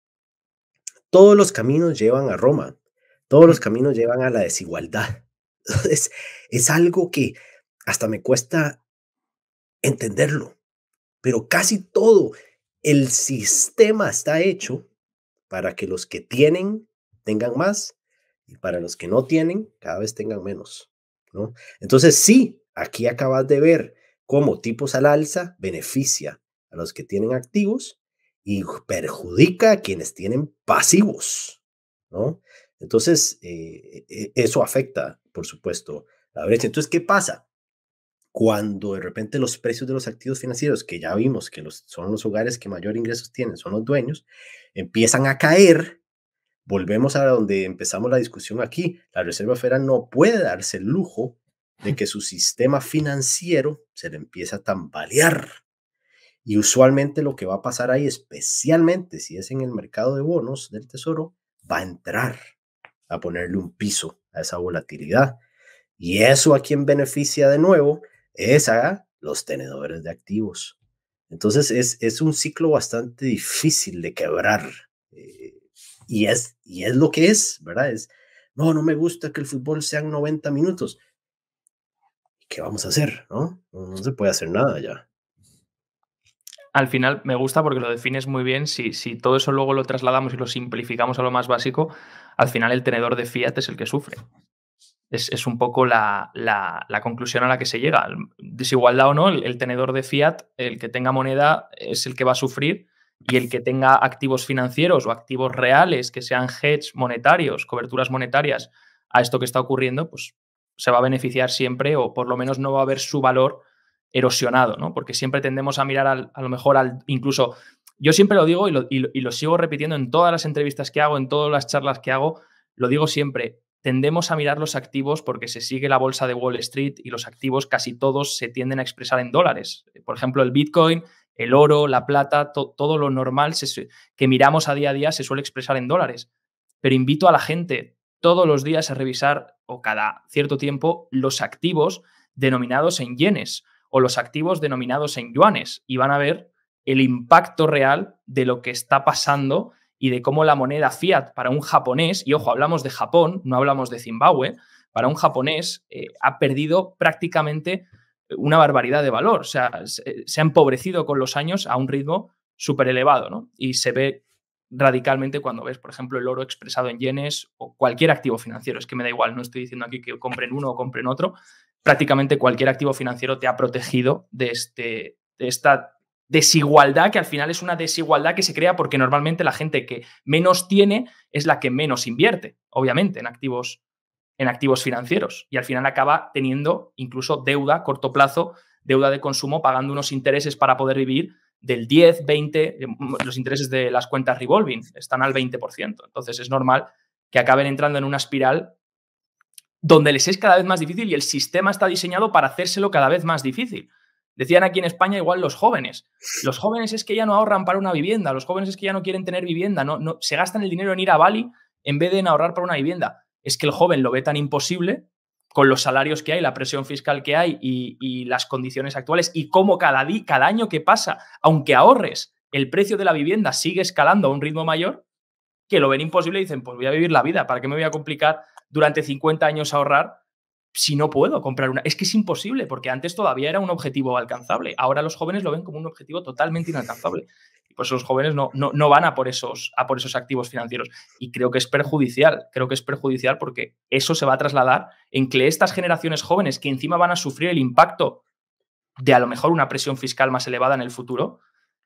C: todos los caminos llevan a Roma, todos los caminos llevan a la desigualdad. Es, es algo que hasta me cuesta entenderlo, pero casi todo el sistema está hecho para que los que tienen tengan más y para los que no tienen, cada vez tengan menos. ¿no? Entonces, sí, aquí acabas de ver cómo tipos al alza beneficia a los que tienen activos y perjudica a quienes tienen pasivos. ¿no? Entonces, eh, e, e, eso afecta, por supuesto, la brecha. Entonces, ¿qué pasa? Cuando de repente los precios de los activos financieros, que ya vimos que son los hogares que mayor ingresos tienen, son los dueños, empiezan a caer, volvemos a donde empezamos la discusión aquí. La Reserva Federal no puede darse el lujo de que su sistema financiero se le empiece a tambalear. Y usualmente lo que va a pasar ahí, especialmente si es en el mercado de bonos del Tesoro, va a entrar a ponerle un piso a esa volatilidad. Y eso a quien beneficia de nuevo es a los tenedores de activos. Entonces es, es un ciclo bastante difícil de quebrar y es, es lo que es, ¿verdad? Es, no, no me gusta que el fútbol sean 90 minutos. ¿Qué vamos a hacer? No, no se puede hacer nada ya.
B: Al final me gusta porque lo defines muy bien. Si, todo eso luego lo trasladamos y lo simplificamos a lo más básico, al final el tenedor de Fiat es el que sufre. Es, un poco la, la, conclusión a la que se llega. Desigualdad o no, el, tenedor de fiat, el que tenga moneda, es el que va a sufrir y el que tenga activos financieros o activos reales que sean hedge monetarios, coberturas monetarias a esto que está ocurriendo, pues se va a beneficiar siempre o por lo menos no va a haber su valor erosionado, ¿no? Porque siempre tendemos a mirar a lo mejor al incluso, yo siempre lo digo y lo, y lo sigo repitiendo en todas las entrevistas que hago, en todas las charlas que hago, lo digo siempre, tendemos a mirar los activos porque se sigue la bolsa de Wall Street y los activos casi todos se tienden a expresar en dólares. Por ejemplo, el Bitcoin el oro, la plata, todo lo normal que miramos a día a día se suele expresar en dólares. Pero invito a la gente todos los días a revisar o cada cierto tiempo los activos denominados en yenes o los activos denominados en yuanes y van a ver el impacto real de lo que está pasando y de cómo la moneda fiat para un japonés, y ojo, hablamos de Japón, no hablamos de Zimbabue, para un japonés eh, ha perdido prácticamente una barbaridad de valor. O sea, eh, se, ha empobrecido con los años a un ritmo súper elevado, ¿no? Y se ve radicalmente cuando ves, por ejemplo, el oro expresado en yenes o cualquier activo financiero. Es que me da igual, no estoy diciendo aquí que compren uno o compren otro. Prácticamente cualquier activo financiero te ha protegido de, este, de esta desigualdad, que al final es una desigualdad que se crea porque normalmente la gente que menos tiene es la que menos invierte, obviamente, en activos en activos financieros y al final acaba teniendo incluso deuda a corto plazo, deuda de consumo, pagando unos intereses para poder vivir del 10, 20, eh, los intereses de las cuentas revolving están al 20%. Entonces es normal que acaben entrando en una espiral donde les es cada vez más difícil y el sistema está diseñado para hacérselo cada vez más difícil. Decían aquí en España igual los jóvenes. Los jóvenes es que ya no ahorran para una vivienda, los jóvenes es que ya no quieren tener vivienda, no, se gastan el dinero en ir a Bali en vez de en ahorrar para una vivienda es que el joven lo ve tan imposible con los salarios que hay, la presión fiscal que hay y, las condiciones actuales y cómo cada, día, cada año que pasa, aunque ahorres, el precio de la vivienda sigue escalando a un ritmo mayor, que lo ven imposible y dicen, pues voy a vivir la vida, ¿para qué me voy a complicar durante 50 años ahorrar si no puedo comprar una? Es que es imposible, porque antes todavía era un objetivo alcanzable, ahora los jóvenes lo ven como un objetivo totalmente inalcanzable. Y pues los jóvenes no, no, van a por, esos, a por esos activos financieros. Y creo que es perjudicial, creo que es perjudicial porque eso se va a trasladar en que estas generaciones jóvenes que encima van a sufrir el impacto de a lo mejor una presión fiscal más elevada en el futuro,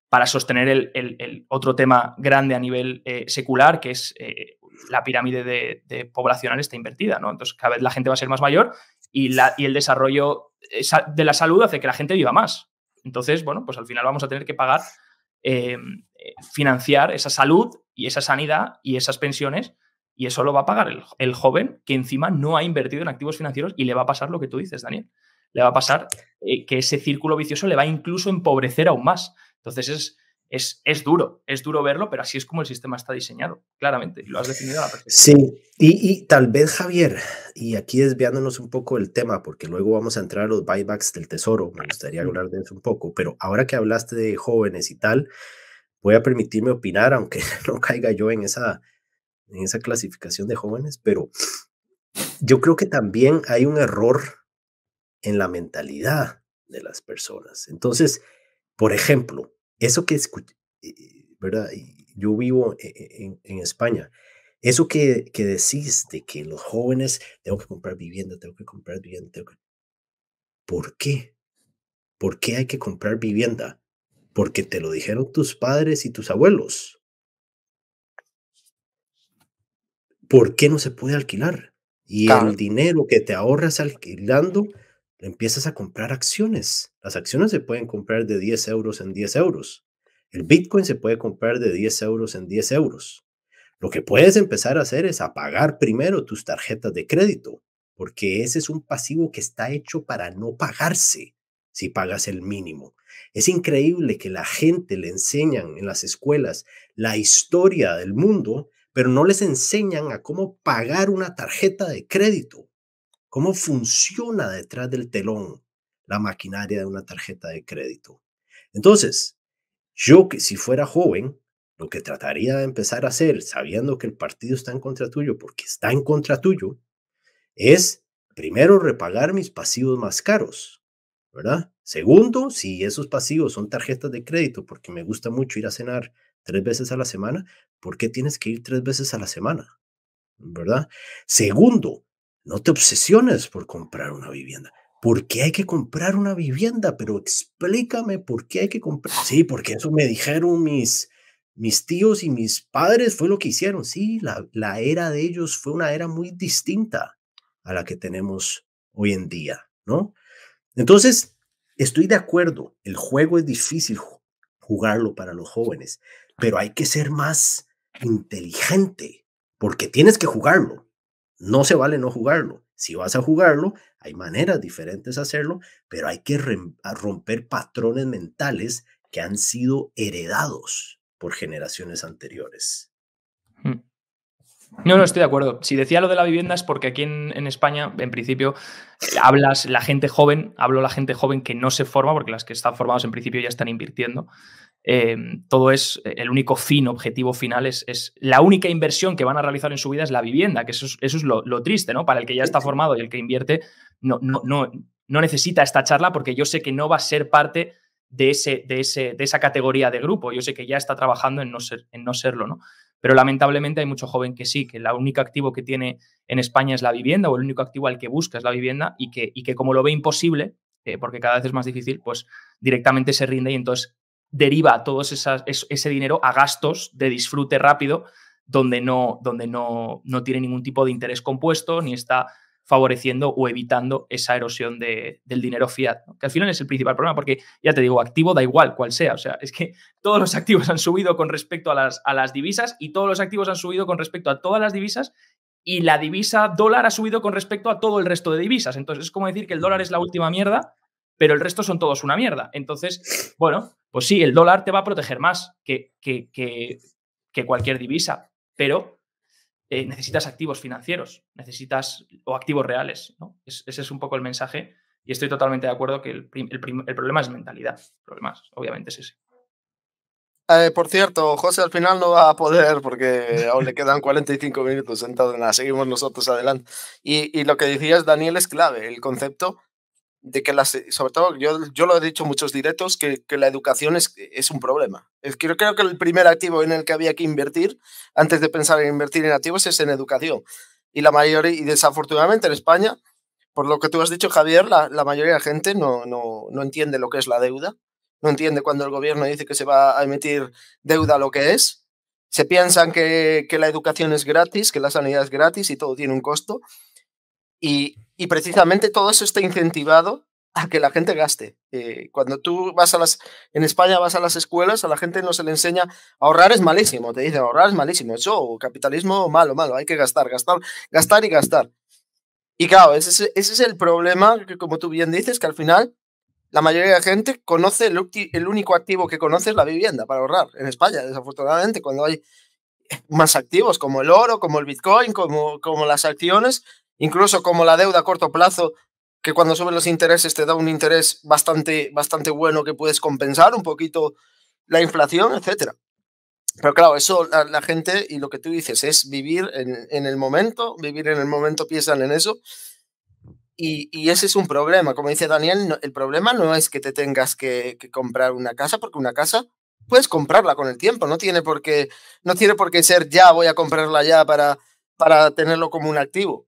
B: para sostener el, otro tema grande a nivel eh, secular, que es eh, la pirámide de, poblacional está invertida, ¿no? Entonces cada vez la gente va a ser más mayor y, la, y el desarrollo eh, de la salud hace que la gente viva más. Entonces, bueno, pues al final vamos a tener que pagar eh, financiar esa salud y esa sanidad y esas pensiones. Y eso lo va a pagar el, joven que encima no ha invertido en activos financieros y le va a pasar lo que tú dices, Daniel. Le va a pasar eh, que ese círculo vicioso le va incluso a empobrecer aún más. Entonces es, es, duro, es duro verlo, pero así es como el sistema está diseñado, claramente, lo has definido a la
C: perfección. Sí, y, tal vez Javier, y aquí desviándonos un poco del tema, porque luego vamos a entrar a los buybacks del tesoro, me gustaría hablar de eso un poco, pero ahora que hablaste de jóvenes y tal, voy a permitirme opinar, aunque no caiga yo en esa, en esa clasificación de jóvenes, pero yo creo que también hay un error en la mentalidad de las personas. Entonces, por ejemplo, eso que escuché, eh, ¿verdad? Yo vivo e-, e-, en, España. Eso que, que, decís de que los jóvenes tengo que comprar vivienda, tengo que comprar vivienda, ¿Por qué? ¿Por qué hay que comprar vivienda? Porque te lo dijeron tus padres y tus abuelos. ¿Por qué no se puede alquilar? Y el dinero que te ahorras alquilando empiezas a comprar acciones. Las acciones se pueden comprar de 10 euros en 10 euros. El Bitcoin se puede comprar de 10 euros en 10 euros. Lo que puedes empezar a hacer es a pagar primero tus tarjetas de crédito, porque ese es un pasivo que está hecho para no pagarse si pagas el mínimo. Es increíble que la gente le enseñan en las escuelas la historia del mundo, pero no les enseñan a cómo pagar una tarjeta de crédito cómo funciona detrás del telón la maquinaria de una tarjeta de crédito. Entonces, yo que si fuera joven, lo que trataría de empezar a hacer, sabiendo que el partido está en contra tuyo, porque está en contra tuyo, es primero repagar mis pasivos más caros, ¿verdad? Segundo, si esos pasivos son tarjetas de crédito, porque me gusta mucho ir a cenar tres veces a la semana, ¿por qué tienes que ir tres veces a la semana? ¿Verdad? Segundo, no te obsesiones por comprar una vivienda. ¿Por qué hay que comprar una vivienda? Pero explícame por qué hay que comprar. Sí, porque eso me dijeron mis, mis tíos y mis padres, fue lo que hicieron. Sí, la, la era de ellos fue una era muy distinta a la que tenemos hoy en día, ¿no? Entonces, estoy de acuerdo, el juego es difícil jugarlo para los jóvenes, pero hay que ser más inteligente porque tienes que jugarlo. No se vale no jugarlo. Si vas a jugarlo, hay maneras diferentes de hacerlo, pero hay que romper patrones mentales que han sido
B: heredados por generaciones anteriores. Hmm. No, no, estoy de acuerdo. Si decía lo de la vivienda es porque aquí en, España, en principio, hablas la gente joven, hablo la gente joven que no se forma, porque las que están formadas en principio ya están invirtiendo. Em, todo es, eh, el único fin, objetivo final es, es, la única inversión que van a realizar en su vida es la vivienda, que eso es, eso es lo, triste, ¿no? Para el que ya está formado y el que invierte, no, no, no, necesita esta charla porque yo sé que no va a ser parte de, ese, de, ese, de esa categoría de grupo, yo sé que ya está trabajando en no, ser, en no serlo, ¿no? Pero lamentablemente hay mucho joven que sí, que el único activo que tiene en España es la vivienda o el único activo al que busca es la vivienda y que, y que como lo ve imposible, eh, porque cada vez es más difícil, pues directamente se rinde y entonces deriva todo ese dinero a gastos de disfrute rápido donde, no, donde no, no tiene ningún tipo de interés compuesto ni está favoreciendo o evitando esa erosión del dinero fiat, que al final es el principal problema, porque ya te digo, activo da igual cual sea, o sea, es que todos los activos han subido con respecto a las, a las divisas y todos los activos han subido con respecto a todas las divisas y la divisa dólar ha subido con respecto a todo el resto de divisas, entonces es como decir que el dólar es la última mierda pero el resto son todos una mierda. Entonces, bueno, pues sí, el dólar te va a proteger más que, que, cualquier divisa, pero eh, necesitas activos financieros, necesitas o activos reales. ese es un poco el mensaje y estoy totalmente de acuerdo que el, problema es mentalidad. El obviamente, es ese.
A: Eh, por cierto, José al final no va a poder porque aún le quedan 45 minutos, entonces seguimos nosotros adelante. Y, y, lo que decías, Daniel, es clave, el concepto de que las, eh, sobre todo, yo, lo he dicho en muchos directos, que, la educación es, es, un problema. Es creo que el primer activo en el que había que invertir, antes de pensar en invertir en activos, es en educación. Y la mayoría, y desafortunadamente en España, por lo que tú has dicho, Javier, la, mayoría de la gente no, no, entiende lo que es la deuda, no entiende cuando el gobierno dice que se va a emitir deuda lo que es. Se piensan que, que la educación es gratis, que la sanidad es gratis y todo tiene un costo. Y, y precisamente todo eso está incentivado a que la gente gaste. Eh, cuando tú vas a las, en España vas a las escuelas, a la gente no se le enseña, ahorrar es malísimo, te dicen, ahorrar es malísimo, eso, capitalismo malo, malo, hay que gastar, gastar, gastar y gastar. Y claro, ese es, el problema, que como tú bien dices, que al final la mayoría de la gente conoce, el, único activo que conoce es la vivienda para ahorrar en España, desafortunadamente, cuando hay más activos como el oro, como el Bitcoin, como, como las acciones, incluso como la deuda a corto plazo, que cuando suben los intereses te da un interés bastante, bastante bueno que puedes compensar un poquito la inflación, etcétera. Pero claro, eso la, gente y lo que tú dices es vivir en, el momento, vivir en el momento piensan en eso. Y, ese es un problema. Como dice Daniel, el problema no es que te tengas que, comprar una casa, porque una casa puedes comprarla con el tiempo, no tiene por qué, no tiene por qué ser ya voy a comprarla ya para, para tenerlo como un activo.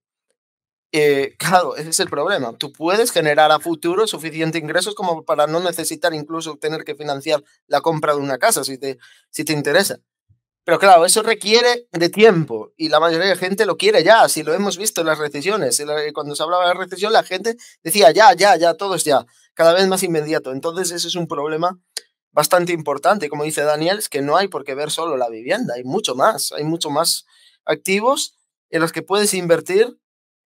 A: Eh, claro, ese es el problema. Tú puedes generar a futuro suficiente ingresos como para no necesitar incluso tener que financiar la compra de una casa si te, si te interesa. Pero claro, eso requiere de tiempo y la mayoría de gente lo quiere ya, si lo hemos visto en las recesiones. Eh, cuando se hablaba de recesión, la gente decía ya, ya, ya, todo es ya, cada vez más inmediato. Entonces ese es un problema bastante importante. Como dice Daniel, es que no hay por qué ver solo la vivienda, hay mucho más, hay mucho más activos en los que puedes invertir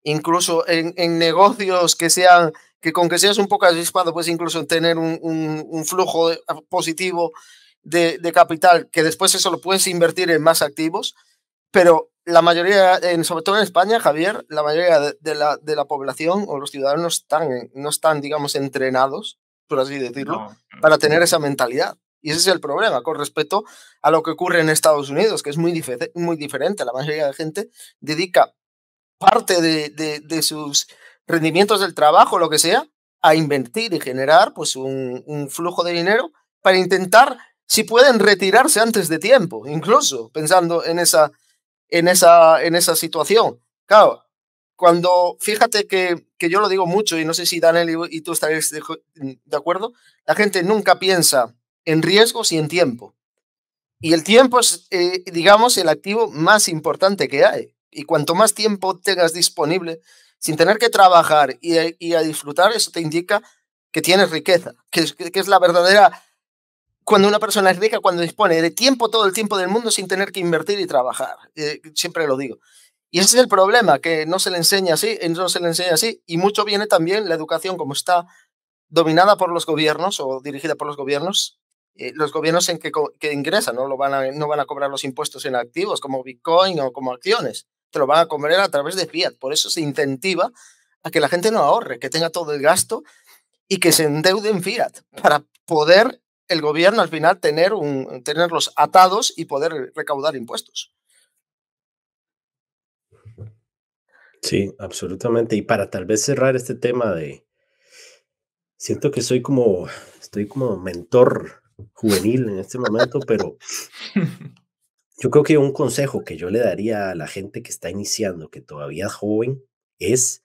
A: incluso en, negocios que sean, que con que seas un poco avispado, pues incluso tener un, flujo positivo de, capital, que después eso lo puedes invertir en más activos, pero la mayoría, en, sobre todo en España, Javier, la mayoría de, la, de la población o los ciudadanos están, no están, digamos, entrenados, por así decirlo, para tener esa mentalidad. Y ese es el problema con respecto a lo que ocurre en Estados Unidos, que es muy, muy diferente. La mayoría de gente dedica parte de, sus rendimientos del trabajo, lo que sea, a invertir y generar pues un, flujo de dinero para intentar, si pueden, retirarse antes de tiempo, incluso pensando en esa, en esa, en esa situación. Claro, cuando, fíjate que, que yo lo digo mucho y no sé si Daniel y, tú estaréis de, acuerdo, la gente nunca piensa en riesgos y en tiempo. Y el tiempo es, eh, digamos, el activo más importante que hay. Y cuanto más tiempo tengas disponible sin tener que trabajar y, a disfrutar, eso te indica que tienes riqueza, que, que, es la verdadera... Cuando una persona es rica, cuando dispone de tiempo, todo el tiempo del mundo sin tener que invertir y trabajar. Eh, siempre lo digo. Y ese es el problema, que no se le enseña así, eh, no se le enseña así. Y mucho viene también la educación, como está dominada por los gobiernos o dirigida por los gobiernos, eh, los gobiernos en que, que ingresan, ¿no? Lo van a, no van a cobrar los impuestos en activos como Bitcoin o como acciones te lo van a comer a través de fiat. Por eso se incentiva a que la gente no ahorre, que tenga todo el gasto y que se endeude en fiat para poder el gobierno al final tener tenerlos atados y poder recaudar impuestos.
C: Sí, absolutamente. Y para tal vez cerrar este tema de... Siento que soy como, estoy como mentor juvenil en este momento, pero Yo creo que un consejo que yo le daría a la gente que está iniciando, que todavía es joven, es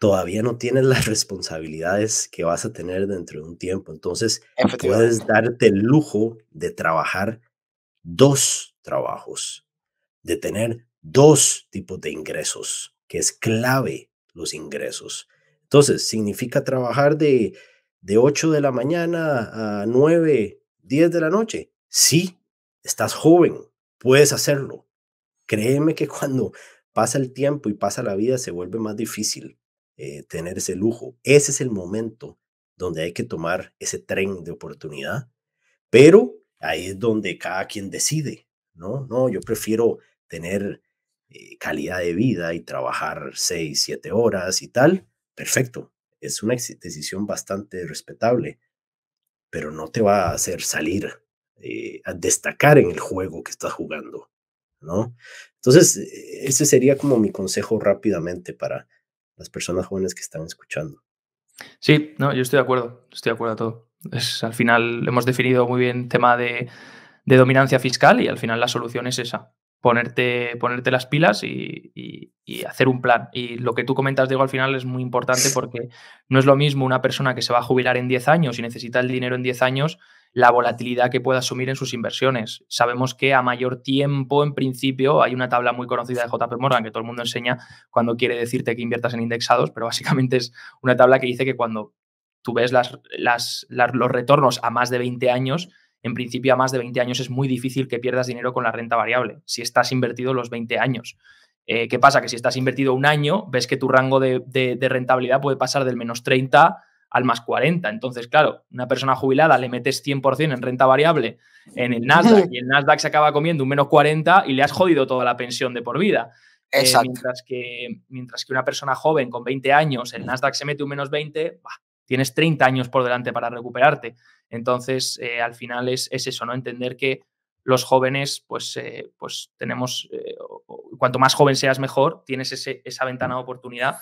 C: todavía no tienes las responsabilidades que vas a tener dentro de un tiempo. Entonces, puedes darte el lujo de trabajar dos trabajos, de tener dos tipos de ingresos, que es clave los ingresos. Entonces, significa trabajar de, de 8 de la mañana a 9, 10 de la noche. Sí, estás joven, puedes hacerlo. Créeme que cuando pasa el tiempo y pasa la vida se vuelve más difícil eh, tener ese lujo. Ese es el momento donde hay que tomar ese tren de oportunidad, pero ahí es donde cada quien decide, ¿no? No, yo prefiero tener eh, calidad de vida y trabajar seis, siete horas y tal. Perfecto, es una decisión bastante respetable, pero no te va a hacer salir eh, a destacar en el juego que estás jugando, ¿no? Entonces, eh, ese sería como mi consejo rápidamente para las personas jóvenes que están escuchando.
B: Sí, no, yo estoy de acuerdo, estoy de acuerdo a todo. al final hemos definido muy bien tema de, dominancia fiscal y al final la solución es esa, ponerte, ponerte las pilas y, y, y hacer un plan. Y lo que tú comentas, Diego, al final es muy importante porque no es lo mismo una persona que se va a jubilar en 10 años y necesita el dinero en 10 años la volatilidad que pueda asumir en sus inversiones. Sabemos que a mayor tiempo, en principio, hay una tabla muy conocida de JP Morgan que todo el mundo enseña cuando quiere decirte que inviertas en indexados, pero básicamente es una tabla que dice que cuando tú ves las, las, los retornos a más de 20 años, en principio a más de 20 años es muy difícil que pierdas dinero con la renta variable, si estás invertido los 20 años. Eh, ¿Qué pasa? Que si estás invertido un año, ves que tu rango de, de rentabilidad puede pasar del menos 30 al más 40. Entonces, claro, una persona jubilada le metes 100% en renta variable en el Nasdaq y el Nasdaq se acaba comiendo un menos 40 y le has jodido toda la pensión de por vida. Eh, mientras, que, mientras que una persona joven con 20 años, el Nasdaq se mete un menos 20, tienes 30 años por delante para recuperarte. Entonces, eh, al final es, eso, ¿no? Entender que los jóvenes, pues, eh, pues tenemos, cuanto más joven seas mejor, tienes ese, esa ventana de oportunidad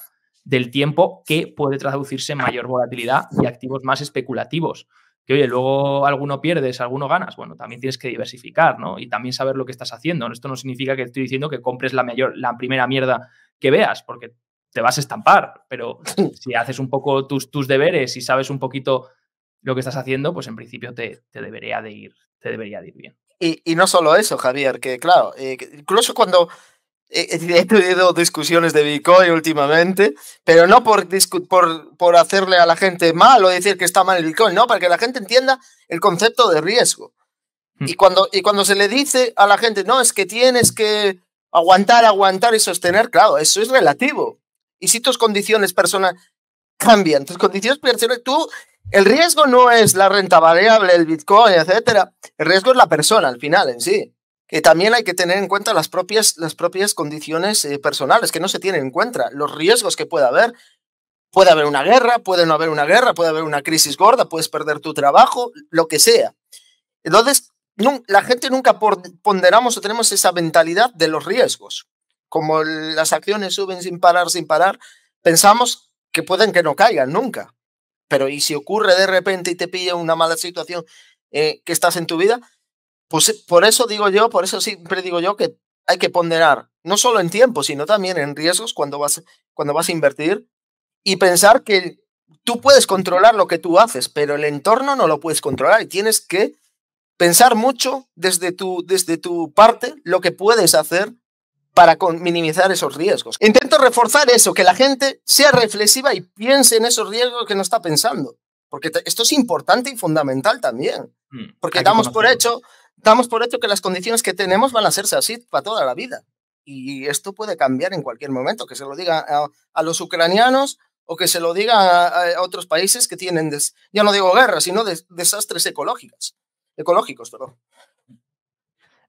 B: del tiempo que puede traducirse en mayor volatilidad y activos más especulativos. Que oye, luego alguno pierdes, alguno ganas. Bueno, también tienes que diversificar, ¿no? Y también saber lo que estás haciendo. Esto no significa que estoy diciendo que compres la mayor, la primera mierda que veas, porque te vas a estampar. Pero si haces un poco tus, tus deberes y sabes un poquito lo que estás haciendo, pues en principio te, debería de ir, te debería ir bien.
A: Y, no solo eso, Javier, que claro, eh, incluso cuando he tenido discusiones de Bitcoin últimamente, pero no por, por, por, hacerle a la gente mal o decir que está mal el Bitcoin, no, para que la gente entienda el concepto de riesgo. Hmm. Y cuando, y cuando se le dice a la gente, no, es que tienes que aguantar, aguantar y sostener, claro, eso es relativo. Y si tus condiciones personales cambian, tus condiciones personales, tú, el riesgo no es la renta variable, el Bitcoin, etcétera, el riesgo es la persona al final en sí que también hay que tener en cuenta las propias, las propias condiciones eh, personales que no se tienen en cuenta, los riesgos que puede haber. Puede haber una guerra, puede no haber una guerra, puede haber una crisis gorda, puedes perder tu trabajo, lo que sea. Entonces, la gente nunca ponderamos o tenemos esa mentalidad de los riesgos. Como las acciones suben sin parar, sin parar, pensamos que pueden que no caigan nunca. Pero ¿y si ocurre de repente y te pilla una mala situación eh, que estás en tu vida? Pues por eso digo yo, por eso siempre digo yo que hay que ponderar, no solo en tiempo, sino también en riesgos cuando vas, cuando vas a invertir y pensar que tú puedes controlar lo que tú haces, pero el entorno no lo puedes controlar y tienes que pensar mucho desde tu, desde tu parte lo que puedes hacer para minimizar esos riesgos. Intento reforzar eso, que la gente sea reflexiva y piense en esos riesgos que no está pensando, porque esto es importante y fundamental también, mm, porque damos por hecho damos por hecho que las condiciones que tenemos van a hacerse así para toda la vida. Y esto puede cambiar en cualquier momento, que se lo diga a, los ucranianos o que se lo diga a, otros países que tienen, ya no digo guerras, sino desastres ecológicos. Ecológicos, todo.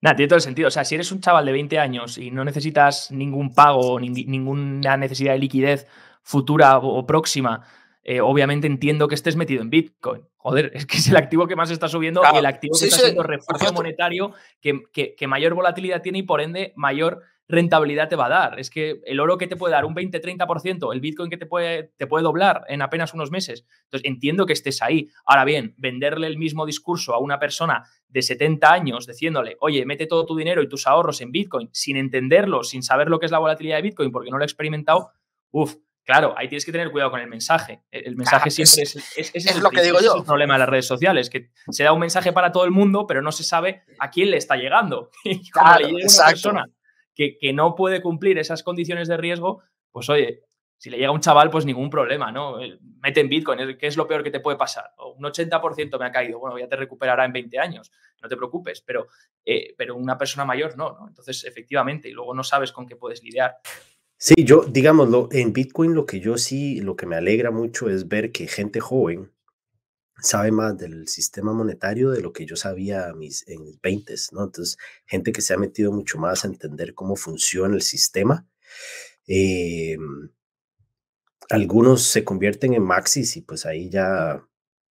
B: Nada, tiene todo el sentido. O sea, si eres un chaval de 20 años y no necesitas ningún pago, ni, ninguna necesidad de liquidez futura o próxima, eh, obviamente entiendo que estés metido en Bitcoin. Joder, es que es el activo que más está subiendo y el activo que está haciendo siendo monetario que, que, mayor volatilidad tiene y por ende mayor rentabilidad te va a dar. Es que el oro que te puede dar un 20-30%, el Bitcoin que te puede, te puede doblar en apenas unos meses. Entonces, entiendo que estés ahí. Ahora bien, venderle el mismo discurso a una persona de 70 años diciéndole, oye, mete todo tu dinero y tus ahorros en Bitcoin sin entenderlo, sin saber lo que es la volatilidad de Bitcoin porque no lo he experimentado, uff, Claro, ahí tienes que tener cuidado con el mensaje. E-, el mensaje siempre es, es, es, lo que digo yo. el problema de las redes sociales, que se da un mensaje para todo el mundo, pero no se sabe a quién le está llegando. Y una persona que, que, no puede cumplir esas condiciones de riesgo, pues oye, si le llega un chaval, pues ningún problema, ¿no? Mete en Bitcoin, ¿qué es lo peor que te puede pasar? un 80% me ha caído, bueno, ya te recuperará en 20 años, no te preocupes, pero, eh, pero una persona mayor no, ¿no? Entonces, efectivamente, y luego no sabes con qué puedes lidiar.
C: Sí, yo, digámoslo, en Bitcoin lo que yo sí, lo que me alegra mucho es ver que gente joven sabe más del sistema monetario de lo que yo sabía mis, en mis 20, ¿no? Entonces, gente que se ha metido mucho más a entender cómo funciona el sistema. Eh, algunos se convierten en maxis y pues ahí ya,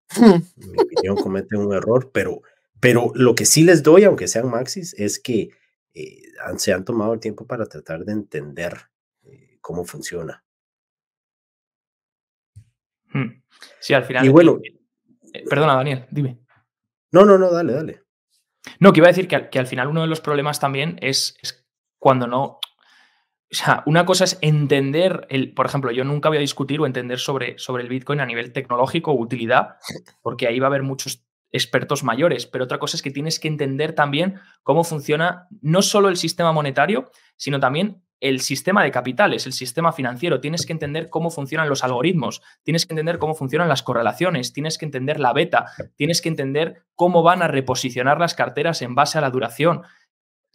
A: en
C: mi opinión, cometen un error, pero, pero lo que sí les doy, aunque sean maxis, es que eh, se han tomado el tiempo para tratar de entender cómo funciona.
A: Mm.
B: Sí, al final. Y eh, Perdona, Daniel, dime.
A: No, no, no, dale, dale.
B: No, que iba a decir que, al final uno de los problemas también es, cuando no. O sea, una cosa es entender, el, por ejemplo, yo nunca voy a discutir o entender sobre, sobre el Bitcoin a nivel tecnológico o utilidad, porque ahí va a haber muchos expertos mayores, pero otra cosa es que tienes que entender también cómo funciona no solo el sistema monetario, sino también el sistema de capitales, el sistema financiero, tienes que entender cómo funcionan los algoritmos, tienes que entender cómo funcionan las correlaciones, tienes que entender la beta, tienes que entender cómo van a reposicionar las carteras en base a la duración.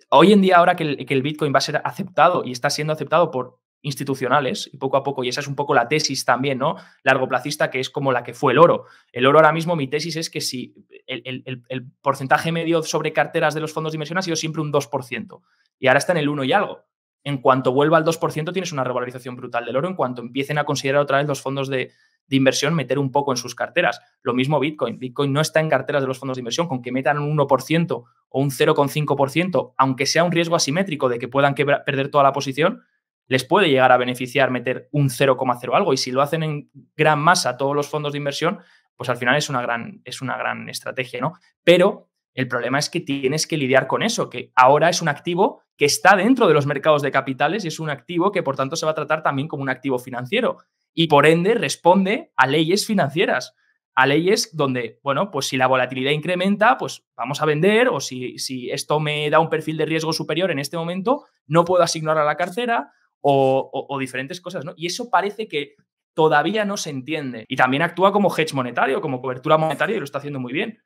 B: Hoy en día, ahora que el, Bitcoin va a ser aceptado y está siendo aceptado por institucionales y poco a poco, y esa es un poco la tesis también, ¿no? Largoplacista, que es como la que fue el oro. El oro ahora mismo, mi tesis es que si el, el porcentaje medio sobre carteras de los fondos de inversión ha sido siempre un 2%, y ahora está en el 1 y algo en cuanto vuelva al 2% tienes una revalorización brutal del oro, en cuanto empiecen a considerar otra vez los fondos de, inversión meter un poco en sus carteras. Lo mismo Bitcoin. Bitcoin no está en carteras de los fondos de inversión, con que metan un 1% o un 0,5%, aunque sea un riesgo asimétrico de que puedan perder toda la posición, les puede llegar a beneficiar meter un 0,0 algo. Y si lo hacen en gran masa todos los fondos de inversión, pues al final es una gran, es una gran estrategia, ¿no? Pero el problema es que tienes que lidiar con eso, que ahora es un activo que está dentro de los mercados de capitales y es un activo que por tanto se va a tratar también como un activo financiero y por ende responde a leyes financieras, a leyes donde, bueno, pues si la volatilidad incrementa, pues vamos a vender o si, si esto me da un perfil de riesgo superior en este momento, no puedo asignar a la cartera o, diferentes cosas, ¿no? Y eso parece que todavía no se entiende y también actúa como hedge monetario, como cobertura monetaria y lo está haciendo muy bien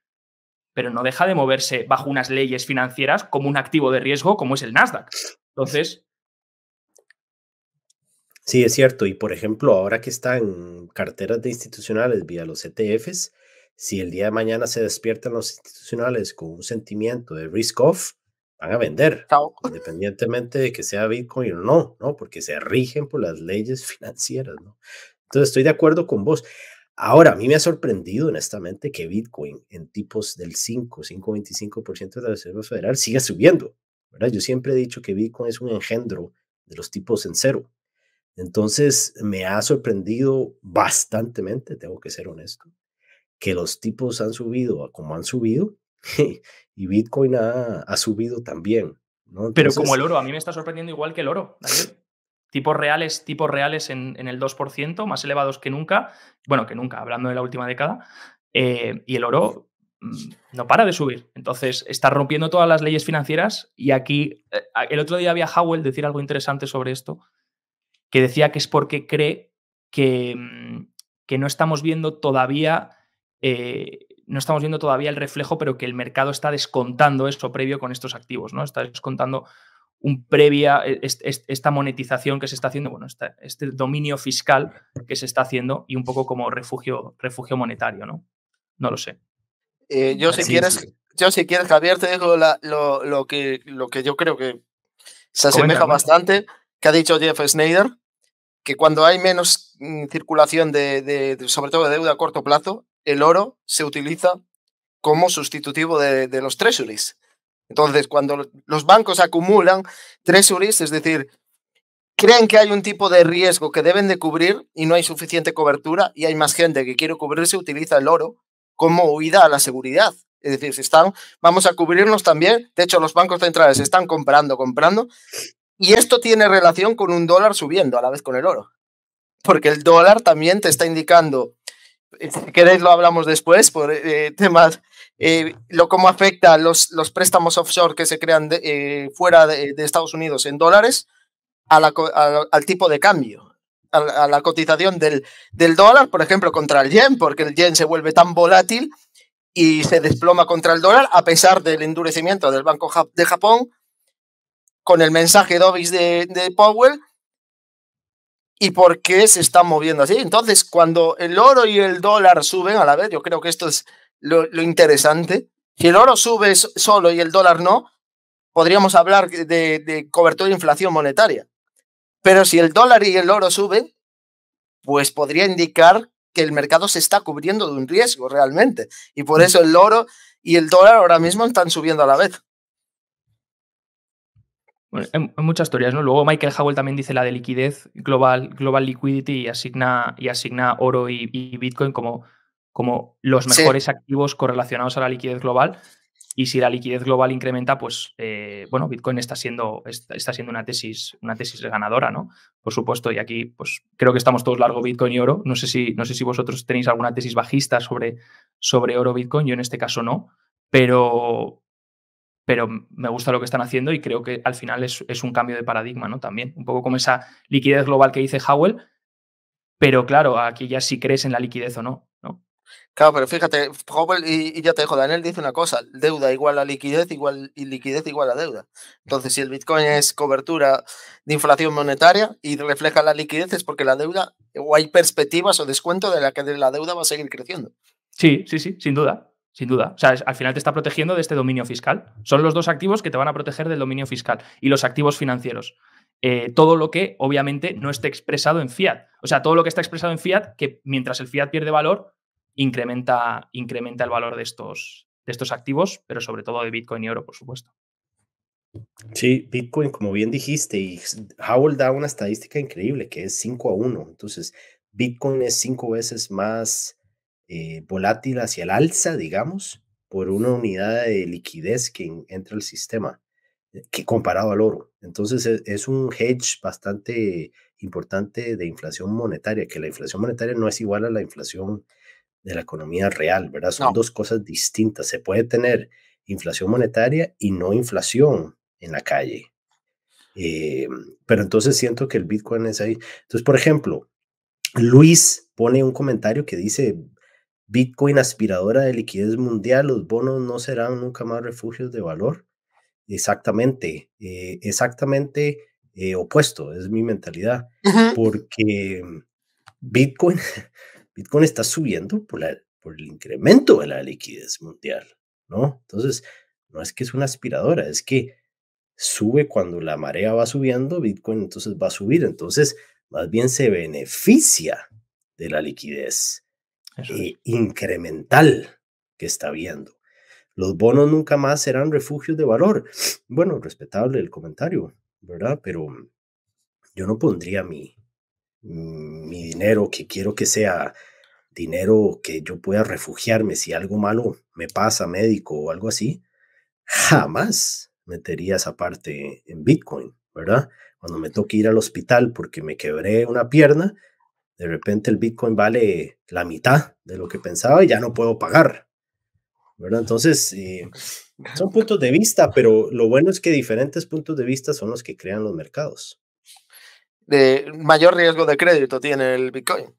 B: pero no deja de moverse bajo unas leyes financieras como un activo de riesgo como es el Nasdaq. Entonces...
C: Sí, es cierto. Y por ejemplo, ahora que están carteras de institucionales vía los ETFs, si el día de mañana se despiertan los institucionales con un sentimiento de risk off, van a vender, independientemente de que sea Bitcoin o no, ¿no? Porque se rigen por las leyes financieras, ¿no? Entonces estoy de acuerdo con vos. Ahora, a mí me ha sorprendido honestamente que Bitcoin en tipos del 5, 5,25% de la Reserva Federal siga subiendo. ¿verdad? Yo siempre he dicho que Bitcoin es un engendro de los tipos en cero. Entonces, me ha sorprendido bastantemente,
B: tengo que ser honesto,
C: que los tipos han subido como han subido y Bitcoin ha, subido también. ¿no? Pero como el oro, a
B: mí me está sorprendiendo igual que el oro tipos reales, tipos reales en, el 2%, más elevados que nunca, bueno, que nunca, hablando de la última década, eh, y el oro mm, no para de subir. Entonces, está rompiendo todas las leyes financieras y aquí, eh, el otro día había Howell decir algo interesante sobre esto, que decía que es porque cree que, mm, no estamos viendo todavía... Eh, no estamos viendo todavía el reflejo, pero que el mercado está descontando eso previo con estos activos, ¿no? Está descontando un previa, e, esta monetización que se está haciendo, bueno, este, dominio fiscal que se está haciendo y un poco como refugio, refugio monetario, ¿no? No lo sé.
A: Eh, yo, si quieres, yo, si quieres, Javier, te digo lo, que, lo que yo creo que se asemeja bastante, que ha dicho Jeff Snyder, que cuando hay menos mm, circulación de, sobre todo de deuda a corto plazo, el oro se utiliza como sustitutivo de, de los treasuries. Entonces, cuando los bancos acumulan tres URIs, es decir, creen que hay un tipo de riesgo que deben de cubrir y no hay suficiente cobertura y hay más gente que quiere cubrirse, utiliza el oro como huida a la seguridad. Es decir, si están, vamos a cubrirnos también. De hecho, los bancos centrales están comprando, comprando. Y esto tiene relación con un dólar subiendo a la vez con el oro. Porque el dólar también te está indicando, eh, si queréis lo hablamos después, por eh, temas eh, lo cómo afecta los, los préstamos offshore que se crean eh, fuera de, Estados Unidos en dólares al tipo de cambio, a, la cotización del, del, dólar, por ejemplo, contra el yen, porque el yen se vuelve tan volátil y se desploma contra el dólar a pesar del endurecimiento del Banco de Japón con el mensaje dovish de, de Powell y por qué se está moviendo así. Entonces, cuando el oro y el dólar suben a la vez, yo creo que esto es lo, interesante. Si el oro sube solo y el dólar no, podríamos hablar de, cobertura de inflación monetaria. Pero si el dólar y el oro suben, pues podría indicar que el mercado se está cubriendo de un riesgo realmente. Y por mm. eso el oro y el dólar ahora mismo están subiendo a la vez.
B: hay muchas teorías, ¿no? Luego Michael Howell también dice la de liquidez global, global liquidity y asigna, y asigna oro y Bitcoin como como los mejores activos correlacionados a la liquidez global. Y si la liquidez global incrementa, pues eh, bueno, Bitcoin está siendo, está siendo una tesis, una tesis ganadora, ¿no? Por supuesto, y aquí pues creo que estamos todos largo Bitcoin y oro. No sé si, no sé si vosotros tenéis alguna tesis bajista sobre, sobre oro Bitcoin, yo en este caso no, pero, pero me gusta lo que están haciendo y creo que al final es, un cambio de paradigma, ¿no? También, un poco como esa liquidez global que dice Howell, pero claro, aquí ya si crees en la liquidez o no.
A: Claro, pero fíjate, Hobel y, ya te dejo, Daniel dice una cosa, deuda igual a liquidez, igual y liquidez igual a deuda. Entonces, si el Bitcoin es cobertura de inflación monetaria y refleja la liquidez, es porque la deuda, o hay perspectivas o descuento de la que la deuda va a seguir creciendo.
B: Sí, sí, sí, sin duda, sin duda. O sea, al final te está protegiendo de este dominio fiscal. Son los dos activos que te van a proteger del dominio fiscal y los activos financieros. Eh, todo lo que obviamente no esté expresado en fiat. O sea, todo lo que está expresado en fiat, que mientras el fiat pierde valor, incrementa, incrementa el valor de estos, de estos activos, pero sobre todo de Bitcoin y oro, por supuesto.
C: Sí, Bitcoin, como bien dijiste, y Howell da una estadística increíble que es 5 a 1. Entonces, Bitcoin es 5 veces más eh, volátil hacia el alza, digamos, por una unidad de liquidez que entra al sistema, eh, que comparado al oro. Entonces, e, es un hedge bastante importante de inflación monetaria, que la inflación monetaria no es igual a la inflación de la economía real, ¿verdad? Son dos cosas distintas. Se puede tener inflación monetaria y no inflación en la calle. Eh, pero entonces siento que el Bitcoin es ahí. Entonces, por ejemplo, Luis pone un comentario que dice, Bitcoin aspiradora de liquidez mundial, los bonos no serán nunca más refugios de valor. Exactamente, eh, exactamente eh, opuesto, es mi mentalidad, porque Bitcoin, Bitcoin está subiendo por, la, por el incremento de la liquidez mundial, ¿no? Entonces, no es que es una aspiradora, es que sube cuando la marea va subiendo, Bitcoin entonces va a subir, entonces más bien se beneficia de la liquidez eh, incremental que está viendo. Los bonos nunca más serán refugios de valor. Bueno, respetable el comentario, ¿verdad? Pero yo no pondría mi, Mm, mi dinero, que quiero que sea dinero que yo pueda refugiarme si algo malo me pasa, médico o algo así, jamás metería esa parte en Bitcoin, ¿verdad? Cuando me toque ir al hospital porque me quebré una pierna, de repente el Bitcoin vale la mitad de lo que pensaba y ya no puedo pagar, ¿verdad? Entonces, eh, son puntos de vista, pero lo bueno es que diferentes puntos de vista son los que crean los mercados
A: de mayor riesgo de crédito tiene el Bitcoin.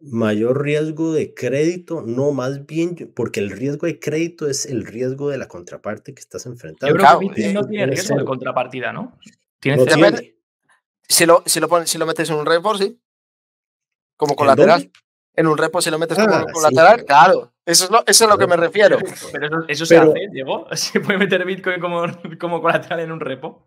C: Mayor riesgo de crédito, no, más bien, porque el riesgo de crédito es el riesgo de la contraparte que estás enfrentando. Pero Bitcoin eh, no tiene riesgo de
B: contrapartida, ¿no?
A: Si lo, si, lo pones, si lo metes en un repo, sí. Como colateral. ¿En, un repo, si lo
B: metes como ah, colateral, claro. Eso es lo, eso es lo que me refiero. Pero eso, se hace, Diego. ¿Se puede meter Bitcoin como, como colateral en un repo?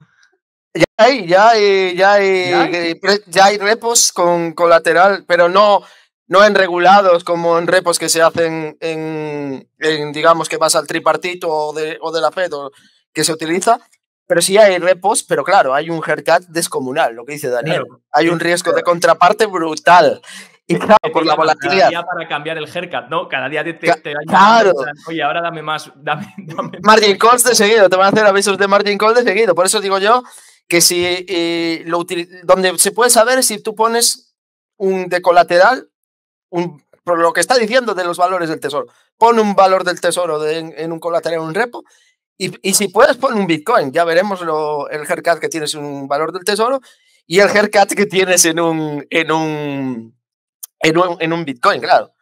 A: Ya hay, ya hay, ya hay, eh, ¿Ya hay? repos con colateral, pero no, no en regulados como en repos que se hacen en, digamos, que pasa al tripartito o de, o de la FED o que se utiliza. Pero sí hay repos, pero claro, hay un haircut descomunal, lo que dice Daniel. Hay un riesgo de contraparte brutal. Y claro,
B: por la volatilidad. Cada para cambiar el haircut, ¿no? Cada día te, te, claro. Oye, ahora dame más. dame
A: margin calls de seguido. Te van a hacer avisos de margin calls de seguido. Por eso digo yo que si eh, lo donde se puede saber si tú pones un de colateral, un, por lo que está diciendo de los valores del tesoro, pon un valor del tesoro en, un colateral, un repo, y, si puedes pon un Bitcoin, ya veremos lo, el haircut que tienes en un valor del tesoro y el haircut que tienes en un, en un, en un, en un Bitcoin, claro.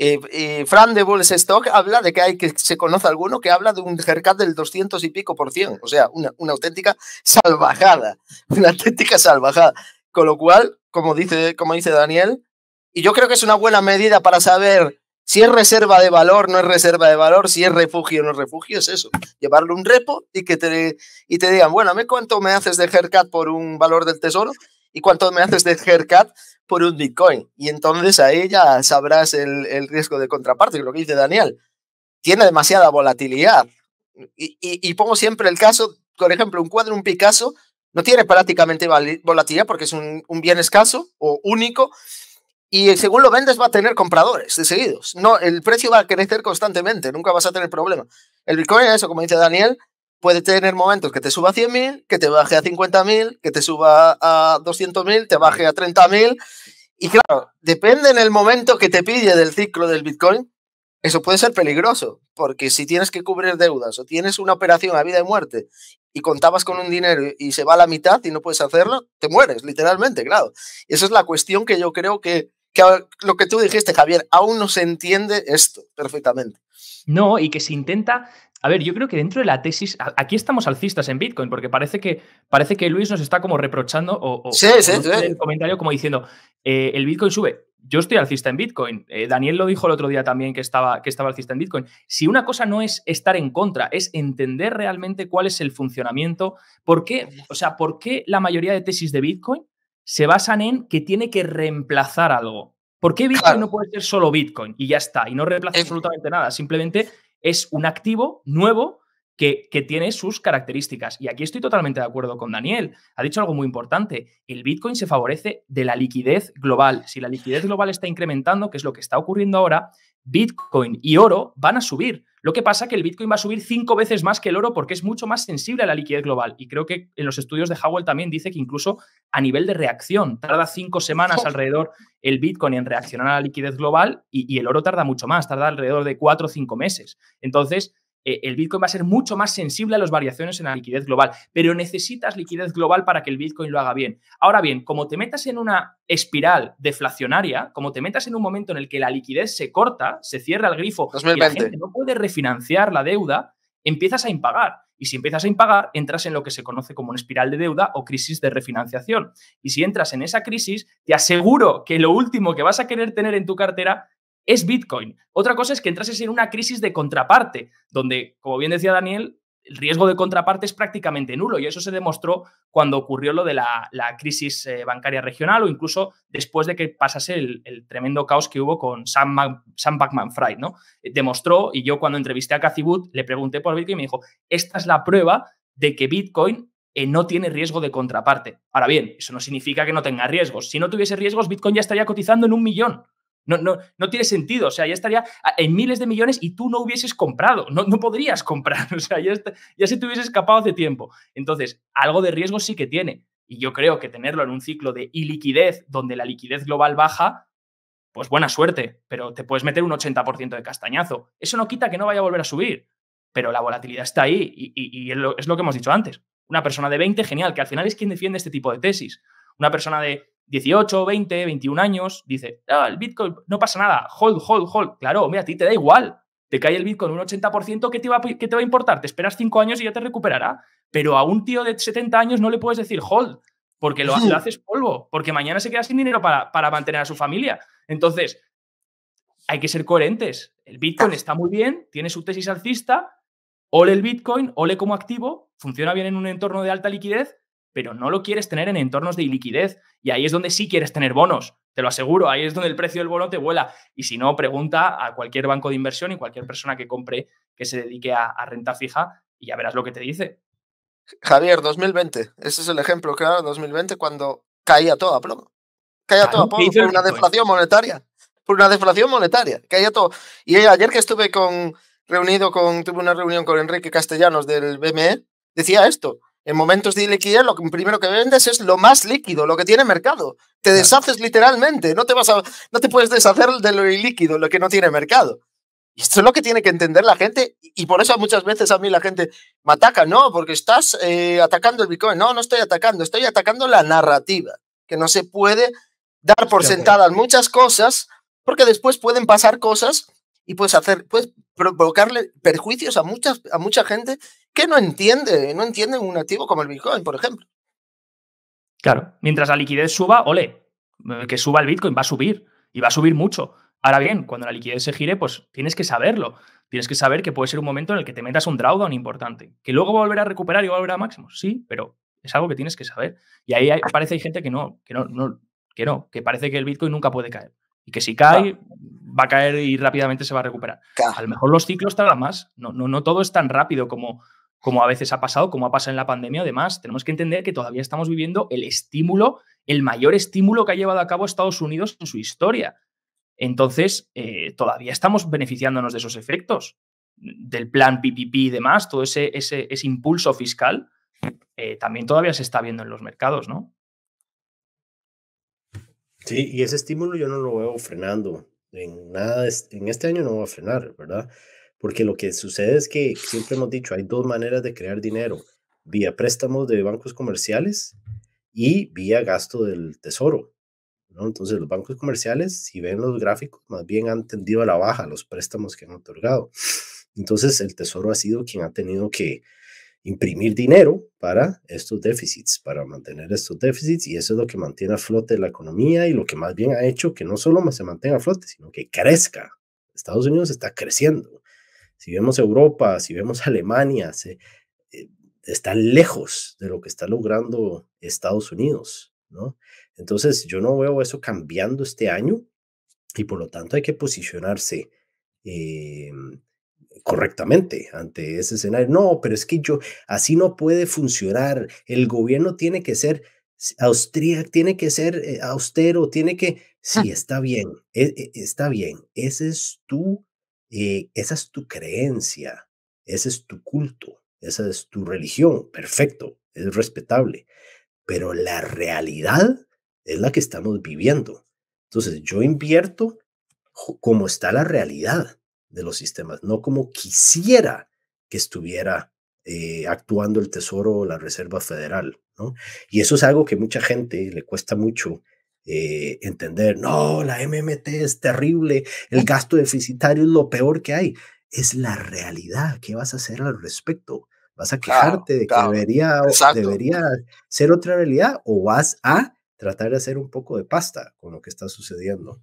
A: Eh, Fran de Stock habla de que hay que se conoce alguno que habla de un haircut del 200 y pico por cien, o sea, una, auténtica salvajada, una auténtica salvajada. Con lo cual, como dice, como dice Daniel, y yo creo que es una buena medida para saber si es reserva de valor, no es reserva de valor, si es refugio, no es refugio, es eso. Llevarle un repo y que te, y te digan, bueno, ¿me cuánto me haces de haircut por un valor del tesoro? y cuánto me haces de haircut por un Bitcoin. Y entonces ahí ya sabrás el, riesgo de contraparte, lo que dice Daniel. Tiene demasiada volatilidad. Y, pongo siempre el caso, por ejemplo, un cuadro, un Picasso, no tiene prácticamente volatilidad porque es un, un bien escaso o único. Y según lo vendes va a tener compradores de seguidos. No, el precio va a crecer constantemente, nunca vas a tener problema. El Bitcoin, eso como dice Daniel, puede tener momentos que te suba a 100.000, que te baje a 50.000, que te suba a 200.000, te baje a 30.000. Y claro, depende en el momento que te pide del ciclo del Bitcoin, eso puede ser peligroso, porque si tienes que cubrir deudas o tienes una operación a vida y muerte y contabas con un dinero y se va a la mitad y no puedes hacerlo, te mueres, literalmente, claro. Esa es la cuestión que yo creo que, que lo que tú dijiste, Javier, aún no
B: se entiende esto perfectamente. No, y que se intenta a ver, yo creo que dentro de la tesis, aquí estamos alcistas en Bitcoin, porque parece que, parece que Luis nos está como reprochando o, o el comentario como diciendo, eh, el Bitcoin sube. Yo estoy alcista en Bitcoin. Eh, Daniel lo dijo el otro día también que estaba, que estaba alcista en Bitcoin. Si una cosa no es estar en contra, es entender realmente cuál es el funcionamiento, por qué, o sea, por qué la mayoría de tesis de Bitcoin se basan en que tiene que reemplazar algo. ¿Por qué Bitcoin no puede ser solo Bitcoin y ya está? Y no reemplaza absolutamente nada, simplemente es un activo nuevo que, tiene sus características. Y aquí estoy totalmente de acuerdo con Daniel. Ha dicho algo muy importante. El Bitcoin se favorece de la liquidez global. Si la liquidez global está incrementando, que es lo que está ocurriendo ahora, Bitcoin y oro van a subir. Lo que pasa es que el Bitcoin va a subir cinco veces más que el oro porque es mucho más sensible a la liquidez global. Y creo que en los estudios de Howell también dice que incluso a nivel de reacción, tarda cinco semanas alrededor el Bitcoin en reaccionar a la liquidez global y, el oro tarda mucho más, tarda alrededor de cuatro o cinco meses. Entonces, eh, el Bitcoin va a ser mucho más sensible a las variaciones en la liquidez global, pero necesitas liquidez global para que el Bitcoin lo haga bien. Ahora bien, como te metas en una espiral deflacionaria, como te metas en un momento en el que la liquidez se corta, se cierra el grifo y la gente no puede refinanciar la deuda, empiezas a impagar. Y si empiezas a impagar, entras en lo que se conoce como una espiral de deuda o crisis de refinanciación. Y si entras en esa crisis, te aseguro que lo último que vas a querer tener en tu cartera es Bitcoin. Otra cosa es que entrases en una crisis de contraparte, donde, como bien decía Daniel, el riesgo de contraparte es prácticamente nulo y eso se demostró cuando ocurrió lo de la, crisis eh, bancaria regional o incluso después de que pasase el, tremendo caos que hubo con Sam, Sam Fried, ¿no? Eh, demostró, y yo cuando entrevisté a Cathy le pregunté por Bitcoin y me dijo, esta es la prueba de que Bitcoin eh, no tiene riesgo de contraparte. Ahora bien, eso no significa que no tenga riesgos. Si no tuviese riesgos, Bitcoin ya estaría cotizando en un millón. No, tiene sentido. O sea, ya estaría en miles de millones y tú no hubieses comprado. No, podrías comprar. O sea, ya, ya se te hubiese escapado hace tiempo. Entonces, algo de riesgo sí que tiene. Y yo creo que tenerlo en un ciclo de iliquidez, donde la liquidez global baja, pues buena suerte, pero te puedes meter un 80% de castañazo. Eso no quita que no vaya a volver a subir, pero la volatilidad está ahí y, y, es lo que hemos dicho antes. Una persona de 20, genial, que al final es quien defiende este tipo de tesis. Una persona de 18, 20, 21 años, dice, ah, el Bitcoin no pasa nada, hold, hold, hold. Claro, mira, a ti te da igual. Te cae el Bitcoin un 80%, ¿qué te, va, a, te va a importar? Te esperas 5 años y ya te recuperará. Pero a un tío de 70 años no le puedes decir hold, porque lo, haces polvo, porque mañana se queda sin dinero para, para mantener a su familia. Entonces, hay que ser coherentes. El Bitcoin está muy bien, tiene su tesis alcista, ole el Bitcoin, ole como activo, funciona bien en un entorno de alta liquidez, pero no lo quieres tener en entornos de iliquidez y ahí es donde sí quieres tener bonos, te lo aseguro, ahí es donde el precio del bono te vuela y si no, pregunta a cualquier banco de inversión y cualquier persona que compre, que se dedique a, renta fija y ya verás lo que te dice. Javier, 2020, ese es el ejemplo,
A: claro, 2020 cuando caía todo a plomo, caía todo a plomo por una deflación monetaria, por una deflación monetaria, caía todo. Y ayer que estuve con, reunido con, tuve una reunión con Enrique Castellanos del BME, decía esto, en momentos de liquidez, lo primero que vendes es lo más líquido, lo que tiene mercado. Te deshaces literalmente, no te, vas a, no te puedes deshacer de lo ilíquido, lo que no tiene mercado. Y esto es lo que tiene que entender la gente, y por eso muchas veces a mí la gente me ataca, no, porque estás eh, atacando el Bitcoin. No, no estoy atacando, estoy atacando la narrativa, que no se puede dar por sentadas muchas cosas, porque después pueden pasar cosas y puedes hacer, puedes provocarle perjuicios a muchas, a mucha gente que no entiende, no entiende un activo como el Bitcoin, por ejemplo.
B: Claro, mientras la liquidez suba, ole, eh, que suba el Bitcoin, va a subir y va a subir mucho. Ahora bien, cuando la liquidez se gire, pues tienes que saberlo. Tienes que saber que puede ser un momento en el que te metas un drawdown importante, que luego volverá a recuperar y volverá a volver a sí, pero es algo que tienes que saber. Y ahí parece hay gente que no, que no, no, que no, que parece que el Bitcoin nunca puede caer y que si cae va a caer y rápidamente se va a recuperar. A lo mejor los ciclos tardan más, no, no, no todo es tan rápido como como a veces ha pasado, como ha pasado en la pandemia, además, tenemos que entender que todavía estamos viviendo el estímulo, el mayor estímulo que ha llevado a cabo Estados Unidos en su historia. Entonces, eh, todavía estamos beneficiándonos de esos efectos, del plan PPP y demás, todo ese, ese, impulso fiscal, eh, también todavía se está viendo en los mercados, ¿no?
C: Sí, y ese estímulo yo no lo veo frenando. En nada, en este año no va a frenar, ¿verdad? Porque lo que sucede es que siempre hemos dicho, hay dos maneras de crear dinero, vía préstamos de bancos comerciales y vía gasto del tesoro. Entonces los bancos comerciales, si ven los gráficos, más bien han tendido a la baja los préstamos que han otorgado. Entonces el tesoro ha sido quien ha tenido que imprimir dinero para estos déficits, para mantener estos déficits y eso es lo que mantiene a flote la economía y lo que más bien ha hecho que no solo se mantenga a flote, sino que crezca. Estados Unidos está creciendo si vemos Europa, si vemos Alemania, se, eh, están lejos de lo que está logrando Estados Unidos, ¿no? Entonces yo no veo eso cambiando este año y por lo tanto hay que posicionarse eh, correctamente ante ese escenario. No, pero es que yo, así no puede funcionar. El gobierno tiene que ser austríaco, tiene que ser eh, austero, tiene que... Ah. Sí, está bien, e, e, está bien. Ese es tu y eh, esa es tu creencia, ese es tu culto, esa es tu religión, perfecto, es respetable, pero la realidad es la que estamos viviendo. Entonces yo invierto como está la realidad de los sistemas, no como quisiera que estuviera eh, actuando el Tesoro o la Reserva Federal. ¿no? Y eso es algo que mucha gente le cuesta mucho eh, entender, no, la MMT es terrible, el gasto deficitario es lo peor que hay. Es la realidad. ¿Qué vas a hacer al respecto? ¿Vas a quejarte de que debería, ser otra realidad o vas a tratar de hacer un poco de pasta con lo que está sucediendo?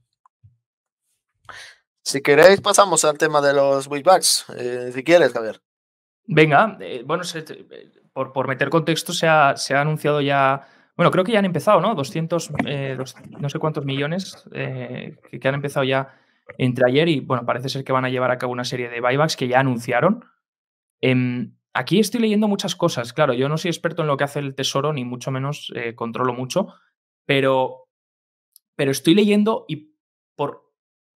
A: Si queréis, pasamos al tema de los wishbacks, eh, si quieres, Javier.
B: Venga, eh, bueno, por, por meter contexto, se ha anunciado ya bueno, creo que ya han empezado, ¿no? 200, eh, no sé cuántos millones eh, que, han empezado ya entre ayer y, bueno, parece ser que van a llevar a cabo una serie de buybacks que ya anunciaron. Em, aquí estoy leyendo muchas cosas, claro, yo no soy experto en lo que hace el Tesoro, ni mucho menos eh, controlo mucho, pero, pero estoy leyendo y por,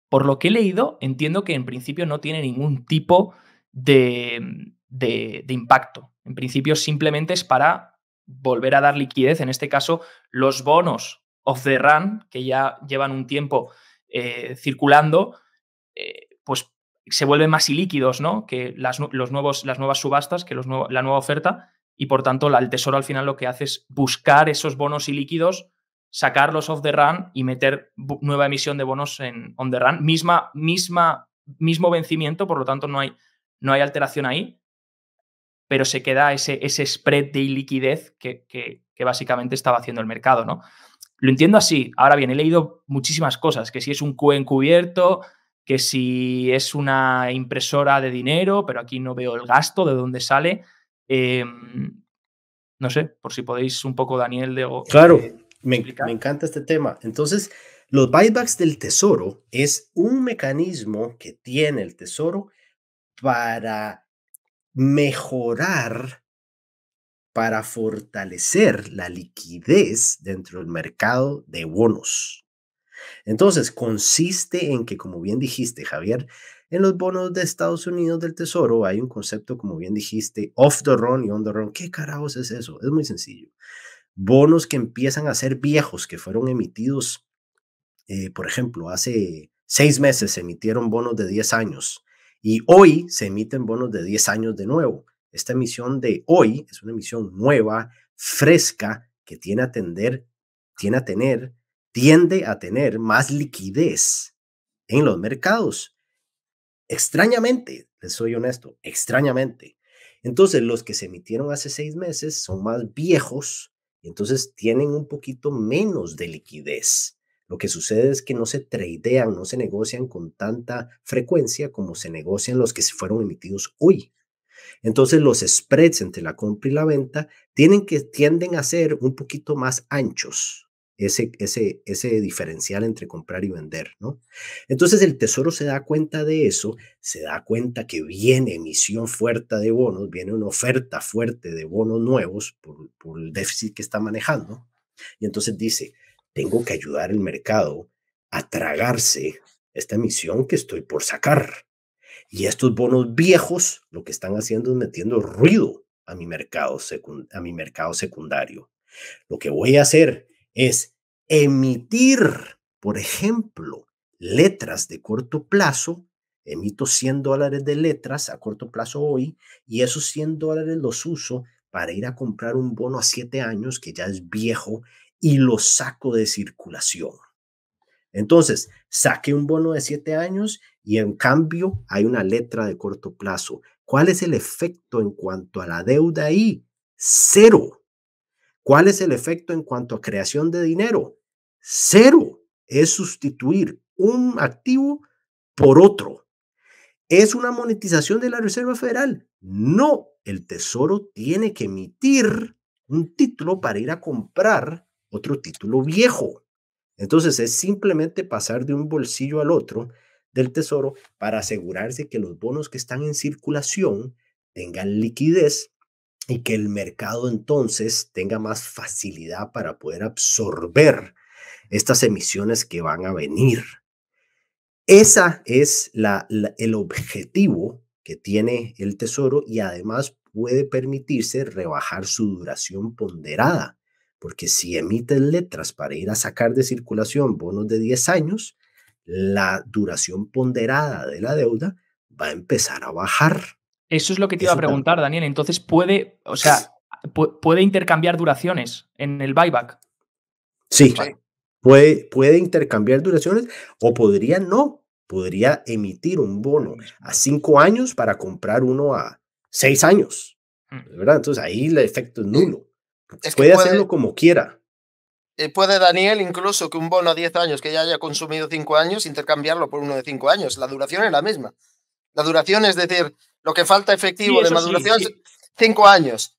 B: por lo que he leído, entiendo que en principio no tiene ningún tipo de, de impacto. En principio simplemente es para volver a dar liquidez, en este caso los bonos off the run, que ya llevan un tiempo eh, circulando, eh, pues se vuelven más ilíquidos ¿no? que las, los nuevos, las nuevas subastas, que la nueva oferta, y por tanto el Tesoro al final lo que hace es buscar esos bonos ilíquidos, sacarlos off the run y meter nueva emisión de bonos en on the run, misma, misma, mismo vencimiento, por lo tanto no hay, no hay alteración ahí, pero se queda ese, ese spread de iliquidez que, básicamente estaba haciendo el mercado, ¿no? Lo entiendo así. Ahora bien, he leído muchísimas cosas, que si es un Q encubierto, que si es una impresora de dinero, pero aquí no veo el gasto, de dónde sale. Em, no sé, por si podéis un poco, Daniel, de... Eh,
C: claro, me, me encanta este tema. Entonces, los buybacks del tesoro es un mecanismo que tiene el tesoro para mejorar para fortalecer la liquidez dentro del mercado de bonos. Entonces, consiste en que, como bien dijiste, Javier, en los bonos de Estados Unidos del Tesoro hay un concepto, como bien dijiste, off the run y on the run. ¿Qué carajos es eso? Es muy sencillo. Bonos que empiezan a ser viejos, que fueron emitidos, eh, por ejemplo, hace seis meses emitieron bonos de 10 años y hoy se emiten bonos de 10 años de nuevo. Esta emisión de hoy es una emisión nueva, fresca, que tiene a tender, tiene a tener, tiende a tener más liquidez en los mercados. Extrañamente, les soy honesto, extrañamente. Entonces, los que se emitieron hace seis meses son más viejos y entonces tienen un poquito menos de liquidez. Lo que sucede es que no se tradean, no se negocian con tanta frecuencia como se negocian los que se fueron emitidos hoy. Entonces los spreads entre la compra y la venta tienen que, tienden a ser un poquito más anchos, ese, ese, ese diferencial entre comprar y vender, ¿no? Entonces el Tesoro se da cuenta de eso, se da cuenta que viene emisión fuerte de bonos, viene una oferta fuerte de bonos nuevos por, por el déficit que está manejando, y entonces dice, tengo que ayudar al mercado a tragarse esta emisión que estoy por sacar. Y estos bonos viejos lo que están haciendo es metiendo ruido a mi mercado, a mi mercado secundario. Lo que voy a hacer es emitir, por ejemplo, letras de corto plazo. Emito 100 dólares de letras a corto plazo hoy y esos 100 dólares los uso para ir a comprar un bono a 7 años que ya es viejo y lo saco de circulación. Entonces, saqué un bono de siete años y en cambio hay una letra de corto plazo. ¿Cuál es el efecto en cuanto a la deuda ahí? Cero. ¿Cuál es el efecto en cuanto a creación de dinero? Cero. Es sustituir un activo por otro. ¿Es una monetización de la Reserva Federal? No. El Tesoro tiene que emitir un título para ir a comprar otro título viejo. Entonces es simplemente pasar de un bolsillo al otro del tesoro para asegurarse que los bonos que están en circulación tengan liquidez y que el mercado entonces tenga más facilidad para poder absorber estas emisiones que van a venir. Esa es el objetivo que tiene el tesoro y además puede permitirse rebajar su duración ponderada porque si emiten letras para ir a sacar de circulación bonos de 10 años, la duración ponderada de la deuda va a empezar a bajar.
B: Eso es lo que te iba a preguntar, Daniel. Entonces puede, o sea, puede intercambiar duraciones en el buyback.
C: Sí, Puede, puede intercambiar duraciones o podría no. Podría emitir un bono a cinco años para comprar uno a seis años. Mm. ¿verdad? Entonces ahí el efecto es nulo puede, hacerlo como quiera.
A: Eh, puede Daniel incluso que un bono a 10 años que ya haya consumido 5 años, intercambiarlo por uno de 5 años. La duración es la misma. La duración es decir, lo que falta efectivo de maduración es 5 años.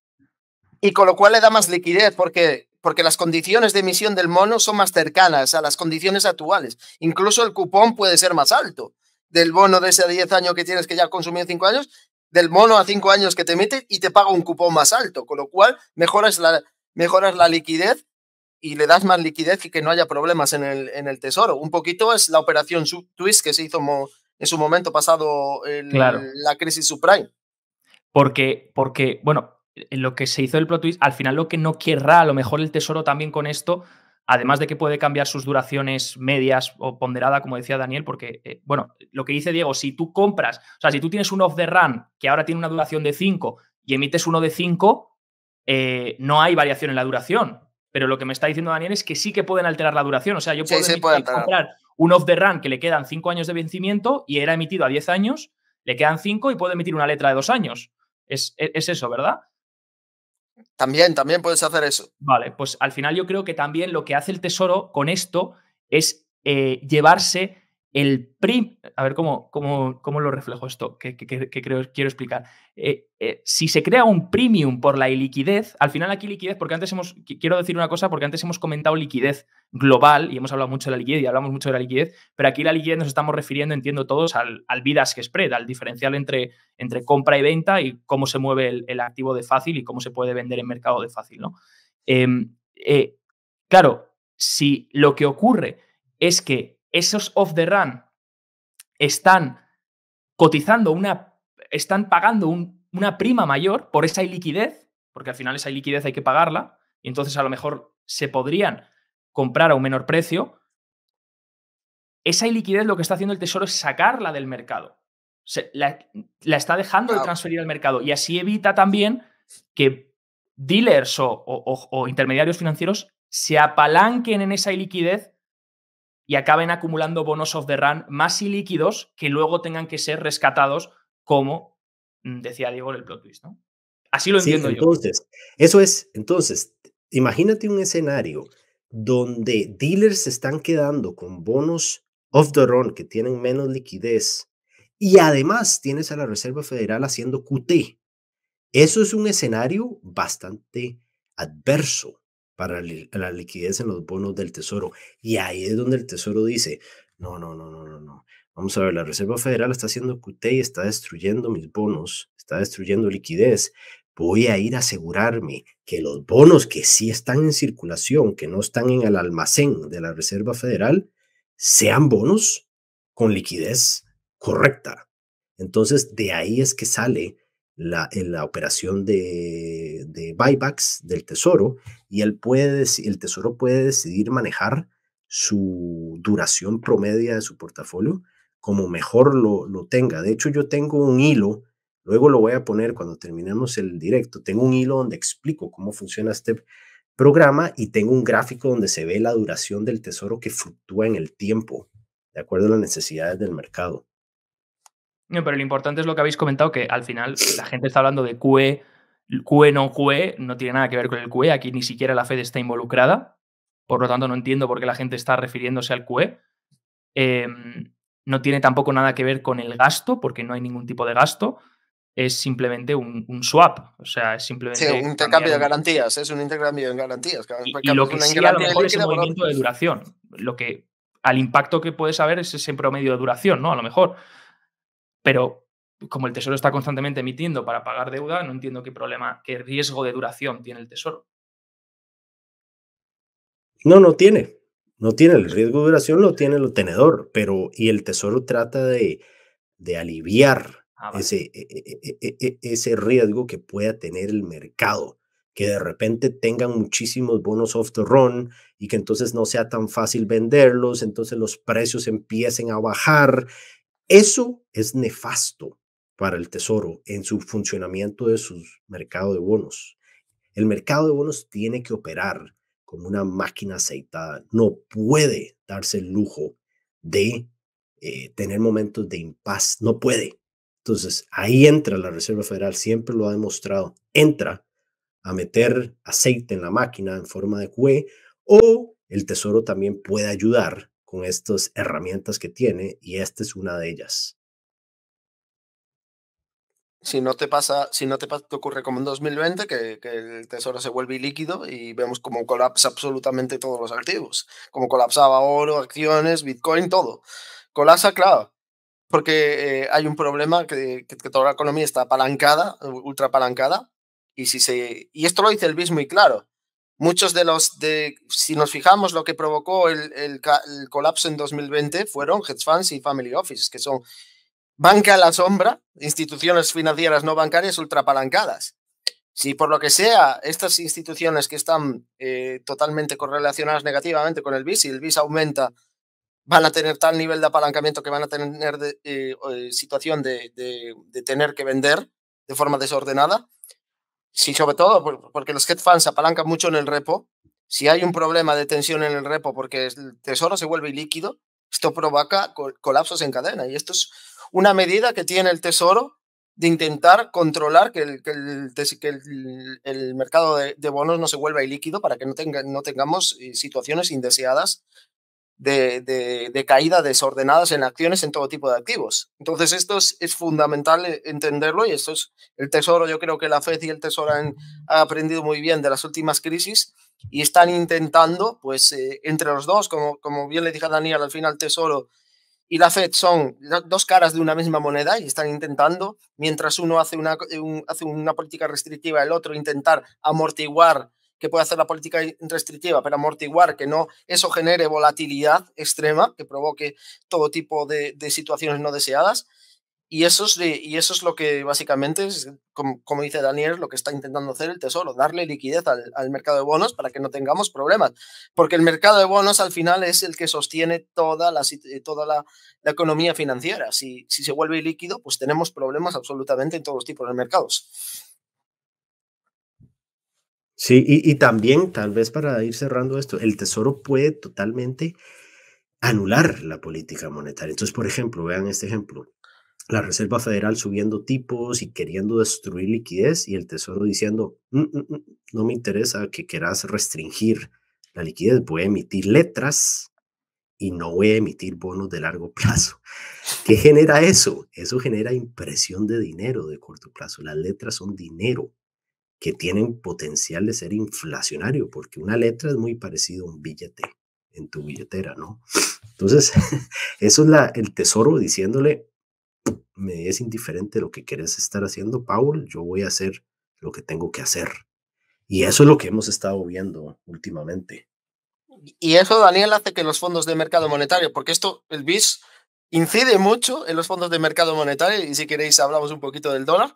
A: Y con lo cual le da más liquidez porque, porque las condiciones de emisión del mono son más cercanas a las condiciones actuales. Incluso el cupón puede ser más alto del bono de ese 10 años que tienes que ya consumido 5 años del mono a cinco años que te mete y te paga un cupón más alto, con lo cual mejoras la, mejoras la liquidez y le das más liquidez y que no haya problemas en el, en el tesoro. Un poquito es la operación sub-twist que se hizo en su momento pasado en la crisis subprime.
B: Porque, porque, bueno, lo que se hizo el pro twist, al final lo que no querrá a lo mejor el tesoro también con esto Además de que puede cambiar sus duraciones medias o ponderada, como decía Daniel, porque, eh, bueno, lo que dice Diego, si tú compras, o sea, si tú tienes un off the run que ahora tiene una duración de 5 y emites uno de 5, eh, no hay variación en la duración. Pero lo que me está diciendo Daniel es que sí que pueden alterar la duración. O sea, yo puedo comprar un off the run que le quedan 5 años de vencimiento y era emitido a 10 años, le quedan 5 y puedo emitir una letra de 2 años. E, es, eso, ¿verdad? También, también puedes hacer eso. Vale, pues al final yo creo que también lo que hace el Tesoro con esto es eh, llevarse el prim a ver cómo, cómo, lo reflejo esto, que, quiero explicar. Eh, eh, si se crea un premium por la iliquidez, al final aquí liquidez, porque antes hemos, quiero decir una cosa, porque antes hemos comentado liquidez global y hemos hablado mucho de la liquidez y hablamos mucho de la liquidez, pero aquí la liquidez nos estamos refiriendo, entiendo todos, al, al que spread, al diferencial entre, entre compra y venta y cómo se mueve el, activo de fácil y cómo se puede vender en mercado de fácil. ¿no? Em, eh, claro, si lo que ocurre es que esos off the run están cotizando una, están pagando una prima mayor por esa iliquidez, porque al final esa iliquidez hay que pagarla, y entonces a lo mejor se podrían comprar a un menor precio. Esa iliquidez lo que está haciendo el Tesoro es sacarla del mercado. la, está dejando de transferir al mercado y así evita también que dealers o, o intermediarios financieros se apalanquen en esa iliquidez y acaben acumulando bonos of the run más ilíquidos que luego tengan que ser rescatados, como mm, decía Diego en el plot twist, ¿no?
C: Así lo entiendo entonces, Eso es, entonces, imagínate un escenario donde dealers se están quedando con bonos off the run que tienen menos liquidez y además tienes a la Reserva Federal haciendo QT. Eso es un escenario bastante adverso para la liquidez en los bonos del Tesoro. Y ahí es donde el Tesoro dice, no, no, no, no, no, no. Vamos a ver, la Reserva Federal está haciendo QT y está destruyendo mis bonos, está destruyendo liquidez. Voy a ir a asegurarme que los bonos que sí están en circulación, que no están en el almacén de la Reserva Federal, sean bonos con liquidez correcta. Entonces, de ahí es que sale la, operación de, buybacks del Tesoro y él puede, el Tesoro puede decidir manejar su duración promedia de su portafolio como mejor lo, lo tenga. De hecho, yo tengo un hilo, luego lo voy a poner cuando terminemos el directo, tengo un hilo donde explico cómo funciona este programa y tengo un gráfico donde se ve la duración del tesoro que fluctúa en el tiempo, de acuerdo a las necesidades del mercado.
B: No, pero lo importante es lo que habéis comentado, que al final la gente está hablando de QE, QE no QE, no tiene nada que ver con el QE, aquí ni siquiera la Fed está involucrada, por lo tanto no entiendo por qué la gente está refiriéndose al QE. Em, no tiene tampoco nada que ver con el gasto, porque no hay ningún tipo de gasto, es simplemente un, swap, o sea, es simplemente... Sí, un intercambio de garantías,
A: es un intercambio de garantías. Y, que movimiento de duración,
B: lo que al impacto que puedes haber es ese promedio de duración, ¿no? A lo mejor pero como el Tesoro está constantemente emitiendo para pagar deuda, no entiendo qué problema, qué riesgo de duración tiene el Tesoro.
C: No, no tiene. No tiene. El riesgo de duración lo tiene el tenedor, pero y el Tesoro trata de, de aliviar ah, ese, e, e, e, ese riesgo que pueda tener el mercado que de repente tengan muchísimos bonos off the run y que entonces no sea tan fácil venderlos, entonces los precios empiecen a bajar eso es nefasto para el Tesoro en su funcionamiento de su mercado de bonos. El mercado de bonos tiene que operar como una máquina aceitada. No puede darse el lujo de eh, tener momentos de impas. No puede. Entonces, ahí entra la Reserva Federal, siempre lo ha demostrado. Entra a meter aceite en la máquina en forma de QE o el Tesoro también puede ayudar con estas herramientas que tiene y esta es una de ellas.
A: Si no te pasa, si no te, ocurre como en 2020, que, el tesoro se vuelve líquido y vemos como colapsa absolutamente todos los activos, como colapsaba oro, acciones, bitcoin, todo. Colapsa, claro, porque eh, hay un problema que, toda la economía está apalancada, ultra apalancada, y, si se, y esto lo dice el BIS muy claro. Muchos de los, de, si nos fijamos, lo que provocó el, el, colapso en 2020 fueron hedge funds y family offices, que son banca a la sombra, instituciones financieras no bancarias ultrapalancadas. Si por lo que sea, estas instituciones que están eh, totalmente correlacionadas negativamente con el BIS, y el BIS aumenta, van a tener tal nivel de apalancamiento que van a tener eh, eh, situación de, de tener que vender de forma desordenada. Sí, sobre todo porque los hedge fans apalancan mucho en el repo. Si hay un problema de tensión en el repo porque el tesoro se vuelve ilíquido, esto provoca colapsos en cadena. Y esto es una medida que tiene el tesoro de intentar controlar que el, mercado de, bonos no se vuelva ilíquido para que no tengamos eh, situaciones indeseadas de, caída desordenadas en acciones en todo tipo de activos. Entonces, esto es, fundamental eh, entenderlo y esto es el tesoro. Yo creo que la FED y el tesoro han, aprendido muy bien de las últimas crisis y están intentando, pues, eh, entre los dos, como, como bien le dije a Daniel, al final el tesoro y la Fed son dos caras de una misma moneda y están intentando, mientras uno hace una, hace una política restrictiva, el otro intentar amortiguar que puede hacer la política restrictiva para amortiguar que no eso genere volatilidad extrema, que provoque todo tipo de, situaciones no deseadas. Y eso, es, y eso es lo que básicamente, como, dice Daniel, lo que está intentando hacer el Tesoro, darle liquidez al, mercado de bonos para que no tengamos problemas. Porque el mercado de bonos al final es el que sostiene toda la, eh, toda economía financiera. Si, si se vuelve líquido, pues tenemos problemas absolutamente en todos los tipos de mercados.
C: Sí, y, también, tal vez para ir cerrando esto, el Tesoro puede totalmente anular la política monetaria. Entonces, por ejemplo, vean este ejemplo. La Reserva Federal subiendo tipos y queriendo destruir liquidez y el Tesoro diciendo, mm, mm, mm, no me interesa que quieras restringir la liquidez, voy a emitir letras y no voy a emitir bonos de largo plazo. ¿Qué genera eso? Eso genera impresión de dinero de corto plazo. Las letras son dinero que tienen potencial de ser inflacionario, porque una letra es muy parecido a un billete en tu billetera, ¿no? Entonces, eso es el tesoro diciéndole, me es indiferente lo que querés estar haciendo, Paul, yo voy a hacer lo que tengo que hacer. Y eso es lo que hemos estado viendo últimamente.
A: Y eso, Daniel, hace que los fondos de mercado monetario, porque esto, el BIS, incide mucho en los fondos de mercado monetario, y si queréis hablamos un poquito del dólar,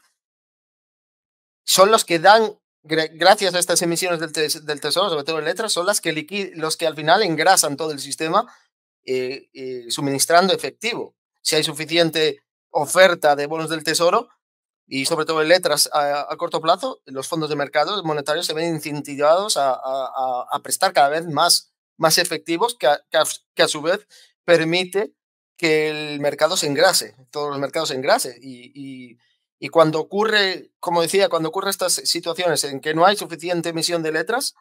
A: son los que dan, gracias a estas emisiones del, Tesoro, sobre todo en letras, son las que los que al final engrasan todo el sistema eh, eh, suministrando efectivo. Si hay suficiente oferta de bonos del Tesoro y sobre todo en letras a, corto plazo, los fondos de mercados monetarios se ven incentivados a, prestar cada vez más, más efectivos que, que, a, su vez permite que el mercado se engrase, todos los mercados se engrase y y cuando ocurre, como decía, cuando ocurren estas situaciones en que no hay suficiente emisión de letras,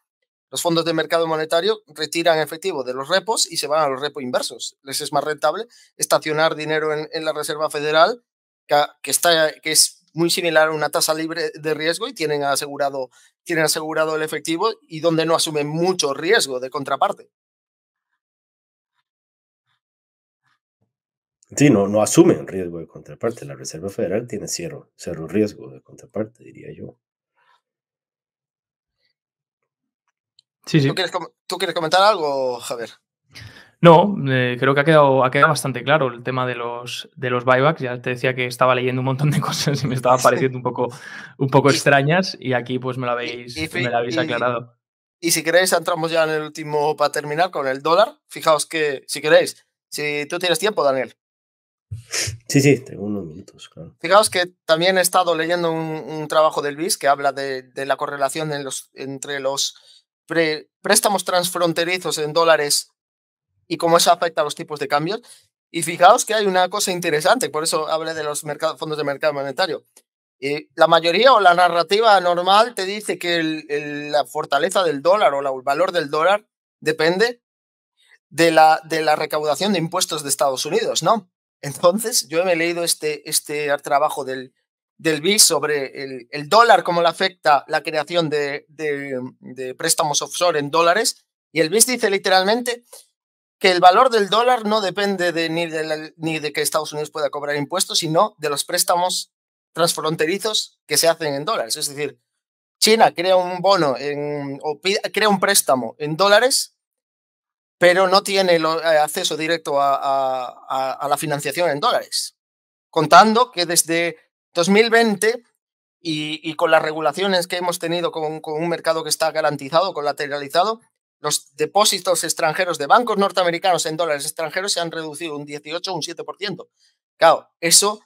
A: los fondos de mercado monetario retiran efectivo de los repos y se van a los repos inversos. Les es más rentable estacionar dinero en, la Reserva Federal, que, está, que es muy similar a una tasa libre de riesgo y tienen asegurado, tienen asegurado el efectivo y donde no asumen mucho riesgo de contraparte.
C: Sí, no, asumen riesgo de contraparte. La Reserva Federal tiene cero, riesgo de contraparte,
B: diría yo. Sí, sí.
A: ¿Tú, quieres comentar algo, Javier?
B: No, eh, creo que ha quedado, ha quedado bastante claro el tema de los, de los buybacks. Ya te decía que estaba leyendo un montón de cosas y me estaba pareciendo un poco, un poco extrañas y aquí pues me lo habéis, me habéis aclarado.
A: Y si queréis, entramos ya en el último para terminar con el dólar. Fijaos que, si queréis, si tú tienes tiempo, Daniel.
C: Sí, sí, tengo unos minutos,
A: claro. Fijaos que también he estado leyendo un, trabajo del BIS que habla de, la correlación entre los préstamos transfronterizos en dólares y cómo eso afecta a los tipos de cambios. Y fijaos que hay una cosa interesante, por eso hablé de los mercados, fondos de mercado monetario. y la mayoría o la narrativa normal te dice que la fortaleza del dólar o el valor del dólar depende de la, de la recaudación de impuestos de Estados Unidos, ¿no? Entonces, yo me he leído este, este trabajo del, del BIS sobre el, dólar, cómo le afecta la creación de, de, préstamos offshore en dólares, y el BIS dice literalmente que el valor del dólar no depende de, ni, de ni de que Estados Unidos pueda cobrar impuestos, sino de los préstamos transfronterizos que se hacen en dólares. Es decir, China crea un bono o crea un préstamo en dólares pero no tiene eh, acceso directo a, la financiación en dólares. Contando que desde 2020 y, con las regulaciones que hemos tenido con, un mercado que está garantizado, colateralizado, los depósitos extranjeros de bancos norteamericanos en dólares extranjeros se han reducido un 18 o un 7%. Claro, eso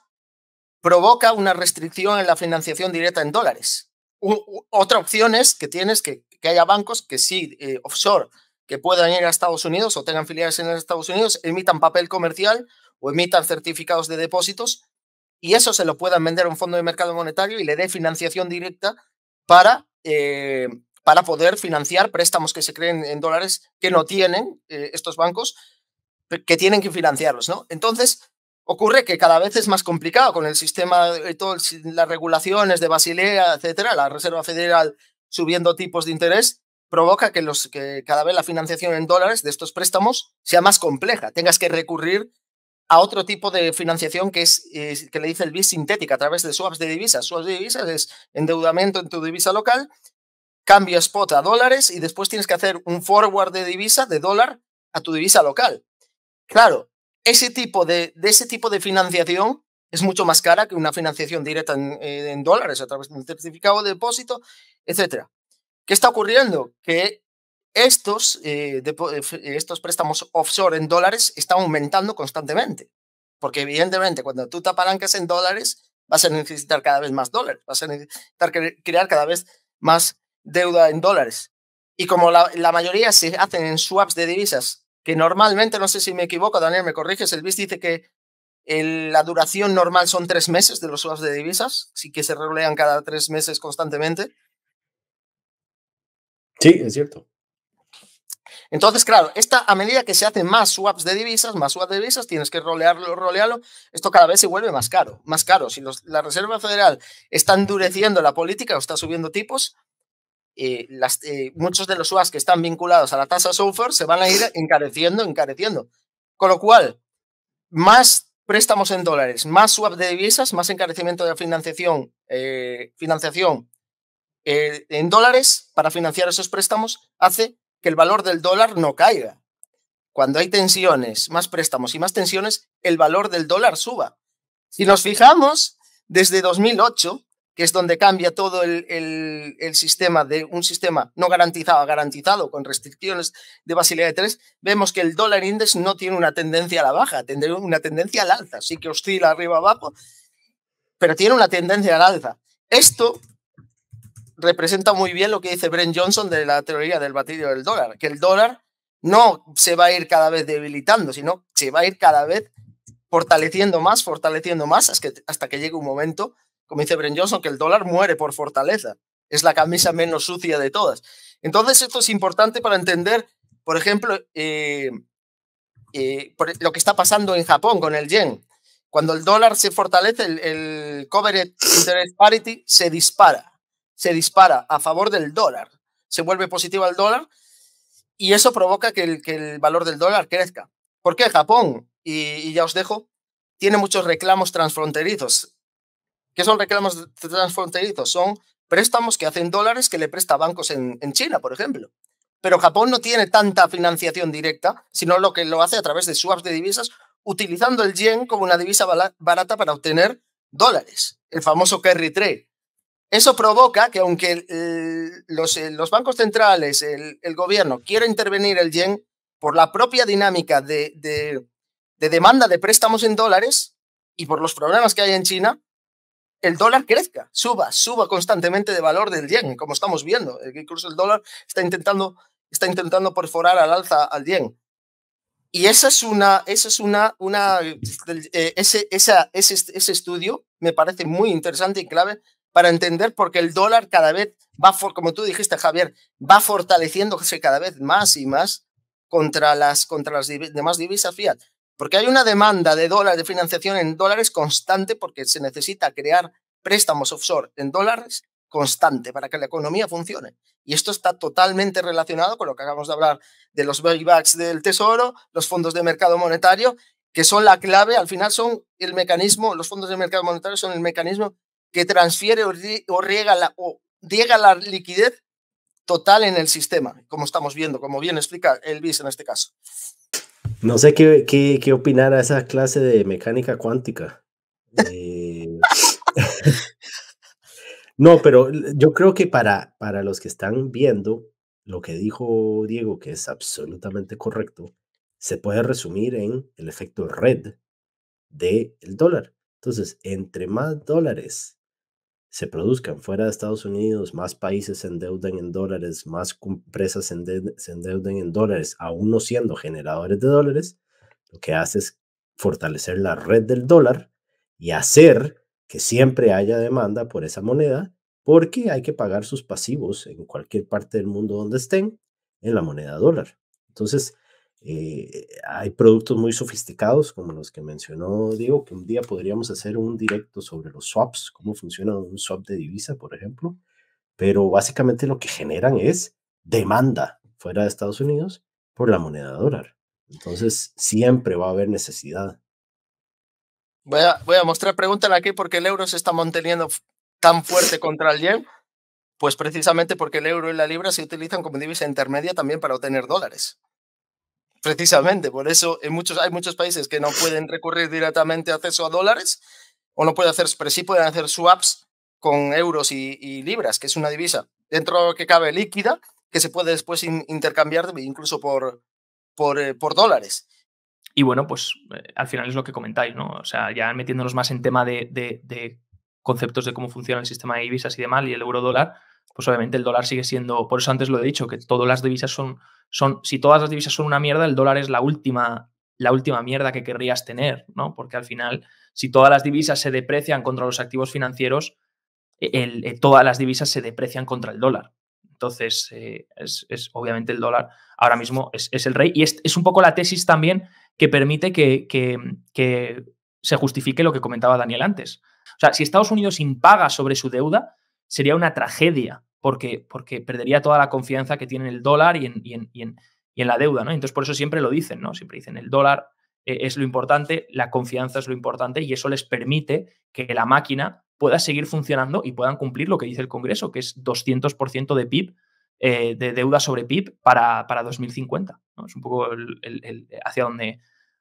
A: provoca una restricción en la financiación directa en dólares. otra opción es que tienes que, que haya bancos que sí, eh, offshore, que puedan ir a Estados Unidos o tengan filiales en Estados Unidos, emitan papel comercial o emitan certificados de depósitos y eso se lo puedan vender a un fondo de mercado monetario y le dé financiación directa para, eh, para poder financiar préstamos que se creen en dólares que no tienen eh, estos bancos, que tienen que financiarlos. ¿no? Entonces, ocurre que cada vez es más complicado con el sistema, eh, todo el, las regulaciones de Basilea, etcétera, la Reserva Federal subiendo tipos de interés, provoca que, los, que cada vez la financiación en dólares de estos préstamos sea más compleja, tengas que recurrir a otro tipo de financiación que es que le dice el BIS sintética a través de swaps de divisas. Swaps de divisas es endeudamiento en tu divisa local, cambio spot a dólares y después tienes que hacer un forward de divisa de dólar a tu divisa local. Claro, ese tipo de, ese tipo de financiación es mucho más cara que una financiación directa en, en dólares a través de un certificado de depósito, etcétera. ¿Qué está ocurriendo? Que estos, eh, eh, eh, estos préstamos offshore en dólares están aumentando constantemente. Porque evidentemente cuando tú te apalancas en dólares, vas a necesitar cada vez más dólares, vas a necesitar crear cada vez más deuda en dólares. Y como la, mayoría se hacen en swaps de divisas, que normalmente, no sé si me equivoco, Daniel, me corriges, el BIS dice que la duración normal son tres meses de los swaps de divisas, sí que se rolean cada tres meses constantemente.
C: Sí, es cierto.
A: Entonces, claro, esta, a medida que se hacen más swaps de divisas, más swaps de divisas, tienes que rolearlo, rolearlo, esto cada vez se vuelve más caro, más caro. Si la Reserva Federal está endureciendo la política o está subiendo tipos, eh, las, eh, muchos de los swaps que están vinculados a la tasa software se van a ir encareciendo, encareciendo. Con lo cual, más préstamos en dólares, más swaps de divisas, más encarecimiento de financiación, eh, financiación eh, en dólares para financiar esos préstamos hace que el valor del dólar no caiga. Cuando hay tensiones, más préstamos y más tensiones, el valor del dólar suba. Si nos fijamos, desde 2008, que es donde cambia todo el, sistema de un sistema no garantizado a garantizado con restricciones de Basilea III, vemos que el dólar index no tiene una tendencia a la baja, tendría una tendencia al alza, sí que oscila arriba abajo, pero tiene una tendencia al alza. Esto representa muy bien lo que dice Brent Johnson de la teoría del batido del dólar, que el dólar no se va a ir cada vez debilitando, sino se va a ir cada vez fortaleciendo más, fortaleciendo más, hasta que, llegue un momento, como dice Brent Johnson, que el dólar muere por fortaleza. Es la camisa menos sucia de todas. Entonces, esto es importante para entender, por ejemplo, eh, eh, lo que está pasando en Japón con el yen. Cuando el dólar se fortalece, el, el covered interest parity se dispara se dispara a favor del dólar, se vuelve positivo el dólar y eso provoca que el, que el valor del dólar crezca. ¿Por qué Japón? Y, ya os dejo, tiene muchos reclamos transfronterizos. ¿Qué son reclamos transfronterizos? Son préstamos que hacen dólares que le presta bancos en, en, China, por ejemplo. Pero Japón no tiene tanta financiación directa, sino lo que lo hace a través de swaps de divisas, utilizando el yen como una divisa barata para obtener dólares, el famoso carry trade. Eso provoca que aunque eh, los, bancos centrales, el, gobierno quiera intervenir el yen, por la propia dinámica de, demanda de préstamos en dólares y por los problemas que hay en China, el dólar crezca, suba, suba constantemente de valor del yen, como estamos viendo. Incluso el dólar está intentando, está intentando perforar al alza al yen. Y esa es una, esa es una, eh, ese, ese estudio me parece muy interesante y clave para entender porque el dólar cada vez va, como tú dijiste, Javier, va fortaleciéndose cada vez más y más contra las, contra las demás divisas fiat. Porque hay una demanda de dólares, de financiación en dólares constante porque se necesita crear préstamos offshore en dólares constante para que la economía funcione. Y esto está totalmente relacionado con lo que acabamos de hablar de los buybacks del Tesoro, los fondos de mercado monetario, que son la clave, al final son el mecanismo, los fondos de mercado monetario son el mecanismo que transfiere o, riega la, o riega la liquidez total en el sistema, como estamos viendo, como bien explica Elvis en este caso.
C: No sé qué, qué, opinar a esa clase de mecánica cuántica. Eh, no, pero yo creo que para, para los que están viendo lo que dijo Diego, que es absolutamente correcto, se puede resumir en el efecto red del dólar. Entonces, entre más dólares se produzcan fuera de Estados Unidos, más países se endeuden en dólares, más empresas se, endeuden, en dólares, aún no siendo generadores de dólares, lo que hace es fortalecer la red del dólar y hacer que siempre haya demanda por esa moneda, porque hay que pagar sus pasivos en cualquier parte del mundo donde estén en la moneda dólar. Entonces, eh, hay productos muy sofisticados como los que mencionó Diego, que un día podríamos hacer un directo sobre los swaps, cómo funciona un swap de divisa, por ejemplo, pero básicamente lo que generan es demanda fuera de Estados Unidos por la moneda dólar. Entonces, siempre va a haber necesidad.
A: Voy a, mostrar, pregúntale aquí por qué el euro se está manteniendo tan fuerte contra el yen. Pues precisamente porque el euro y la libra se utilizan como divisa intermedia también para obtener dólares. Precisamente, por eso en muchos, hay muchos países que no pueden recurrir directamente a acceso a dólares, o no pueden hacer, pero sí pueden hacer swaps con euros y, libras, que es una divisa dentro que cabe líquida, que se puede después intercambiar incluso por, eh, por, dólares.
B: Y bueno, pues eh, al final es lo que comentáis, ¿no? O sea, ya metiéndonos más en tema de, de, de conceptos de cómo funciona el sistema de divisas y demás y el euro dólar, pues obviamente el dólar sigue siendo, por eso antes lo he dicho, que todas las divisas son si todas las divisas son una mierda, el dólar es la última, la última mierda que querrías tener, ¿no? Porque al final, si todas las divisas se deprecian contra los activos financieros, e, e, todas las divisas se deprecian contra el dólar. Entonces, eh, es, obviamente el dólar ahora mismo es, el rey. Y es, un poco la tesis también que permite que, se justifique lo que comentaba Daniel antes. O sea, si Estados Unidos impaga sobre su deuda, sería una tragedia porque, perdería toda la confianza que tiene el dólar y en, la deuda, ¿no? Entonces, por eso siempre lo dicen, ¿no? Siempre dicen, el dólar eh, es lo importante, la confianza es lo importante y eso les permite que la máquina pueda seguir funcionando y puedan cumplir lo que dice el Congreso, que es 200% de PIB, eh, de deuda sobre PIB para, 2050. ¿no? Es un poco hacia donde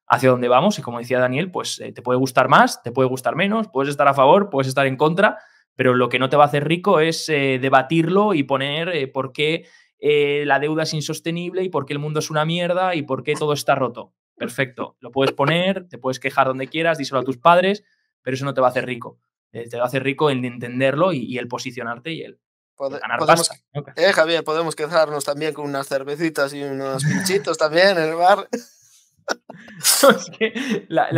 B: hacia dónde vamos y como decía Daniel, pues eh, te puede gustar más, te puede gustar menos, puedes estar a favor, puedes estar en contra, pero lo que no te va a hacer rico es eh, debatirlo y poner eh, por qué eh, la deuda es insostenible y por qué el mundo es una mierda y por qué todo está roto. Perfecto, lo puedes poner, te puedes quejar donde quieras, díselo a tus padres, pero eso no te va a hacer rico. te va a hacer rico el entenderlo y, el posicionarte y el, ganar podemos,
A: eh, Javier, podemos quedarnos también con unas cervecitas y unos pinchitos también en el bar.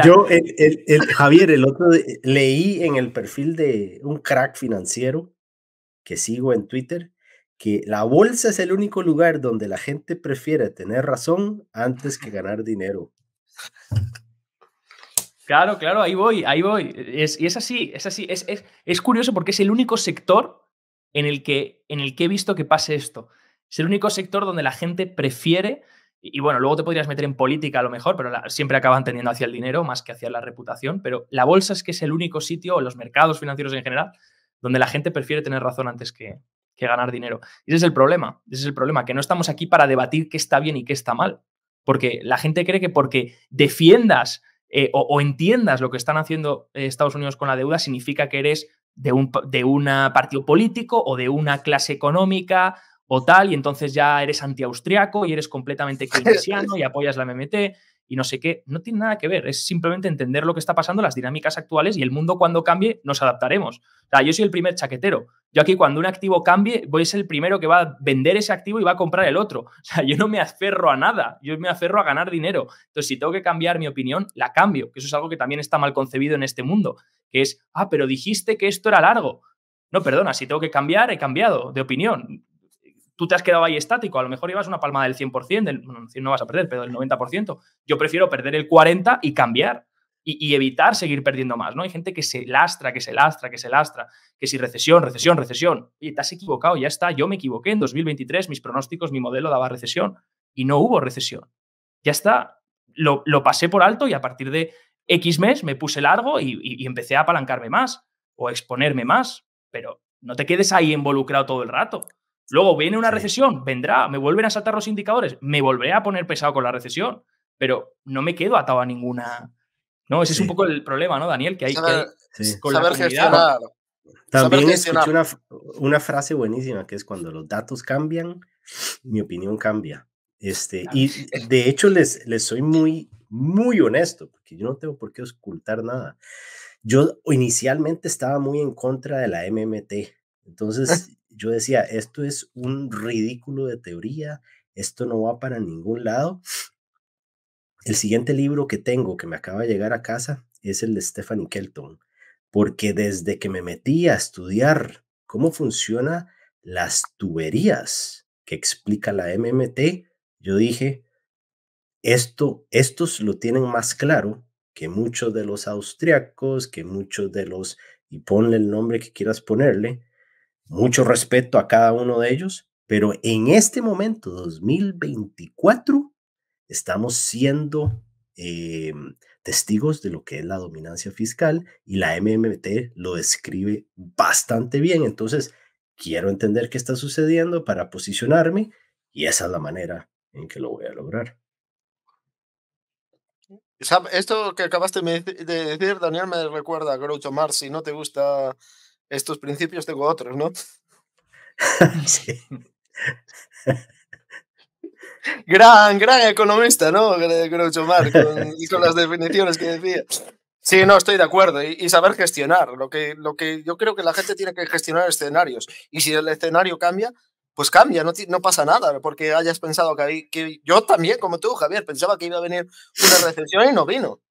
A: Yo, el,
C: Javier, el otro leí en el perfil de un crack financiero que sigo en Twitter que la bolsa es el único lugar donde la gente prefiere tener razón antes que ganar dinero.
B: Claro, claro, ahí voy, ahí voy. y es así, es así. Es, es, curioso porque es el único sector en el, que, en el que he visto que pase esto. Es el único sector donde la gente prefiere y, bueno, luego te podrías meter en política a lo mejor, pero siempre acaban teniendo hacia el dinero más que hacia la reputación. Pero la bolsa es que es el único sitio, o los mercados financieros en general, donde la gente prefiere tener razón antes que, ganar dinero. Y ese es el problema, ese es el problema, que no estamos aquí para debatir qué está bien y qué está mal. Porque la gente cree que porque defiendas eh, o, entiendas lo que están haciendo eh, Estados Unidos con la deuda, significa que eres de un de partido político o de una clase económica o tal, y entonces ya eres antiaustriaco y eres completamente keynesiano y apoyas la MMT y no sé qué. No tiene nada que ver, es simplemente entender lo que está pasando, las dinámicas actuales y el mundo cuando cambie nos adaptaremos. O sea, yo soy el primer chaquetero. Yo aquí cuando un activo cambie, voy a ser el primero que va a vender ese activo y va a comprar el otro. O sea, yo no me aferro a nada, yo me aferro a ganar dinero. Entonces, si tengo que cambiar mi opinión, la cambio, que eso es algo que también está mal concebido en este mundo, que es, ah, pero dijiste que esto era largo. No, perdona, si tengo que cambiar, he cambiado de opinión tú te has quedado ahí estático, a lo mejor ibas una palma del 100%, no vas a perder, pero del 90%. Yo prefiero perder el 40% y cambiar y, evitar seguir perdiendo más, ¿no? Hay gente que se lastra, que se lastra, que se lastra, que si recesión, recesión, recesión. Oye, te has equivocado, ya está, yo me equivoqué en 2023, mis pronósticos, mi modelo daba recesión y no hubo recesión. Ya está, lo, lo pasé por alto y a partir de X mes me puse largo y, y empecé a apalancarme más o a exponerme más, pero no te quedes ahí involucrado todo el rato. Luego viene una recesión, vendrá, me vuelven a saltar los indicadores, me volveré a poner pesado con la recesión, pero no me quedo atado a ninguna. No, ese es un poco el problema, ¿no, Daniel? Que hay que saber gestionar. También escuché Una,
C: una, frase buenísima que es cuando los datos cambian, mi opinión cambia. Este, y de hecho les, les soy muy, muy honesto, porque yo no tengo por qué ocultar nada. Yo inicialmente estaba muy en contra de la MMT, entonces yo decía, esto es un ridículo de teoría, esto no va para ningún lado. El siguiente libro que tengo que me acaba de llegar a casa es el de Stephanie Kelton, porque desde que me metí a estudiar cómo funciona las tuberías que explica la MMT, yo dije, esto, estos lo tienen más claro que muchos de los austriacos, que muchos de los, y ponle el nombre que quieras ponerle, mucho respeto a cada uno de ellos, pero en este momento, 2024, estamos siendo eh, testigos de lo que es la dominancia fiscal y la MMT lo describe bastante bien. Entonces, quiero entender qué está sucediendo para posicionarme y esa es la manera en que lo voy a lograr.
A: Esto que acabaste de decir, Daniel, me recuerda a Groucho Marx. Si no te gusta estos principios tengo otros, ¿no? sí. gran, gran economista, ¿no? Groucho con, con, las definiciones que decía. Sí, no, estoy de acuerdo. Y, saber gestionar. Lo que, lo que yo creo que la gente tiene que gestionar escenarios. Y si el escenario cambia, pues cambia, no, pasa nada, porque hayas pensado que, que yo también, como tú, Javier, pensaba que iba a venir una recesión y no vino.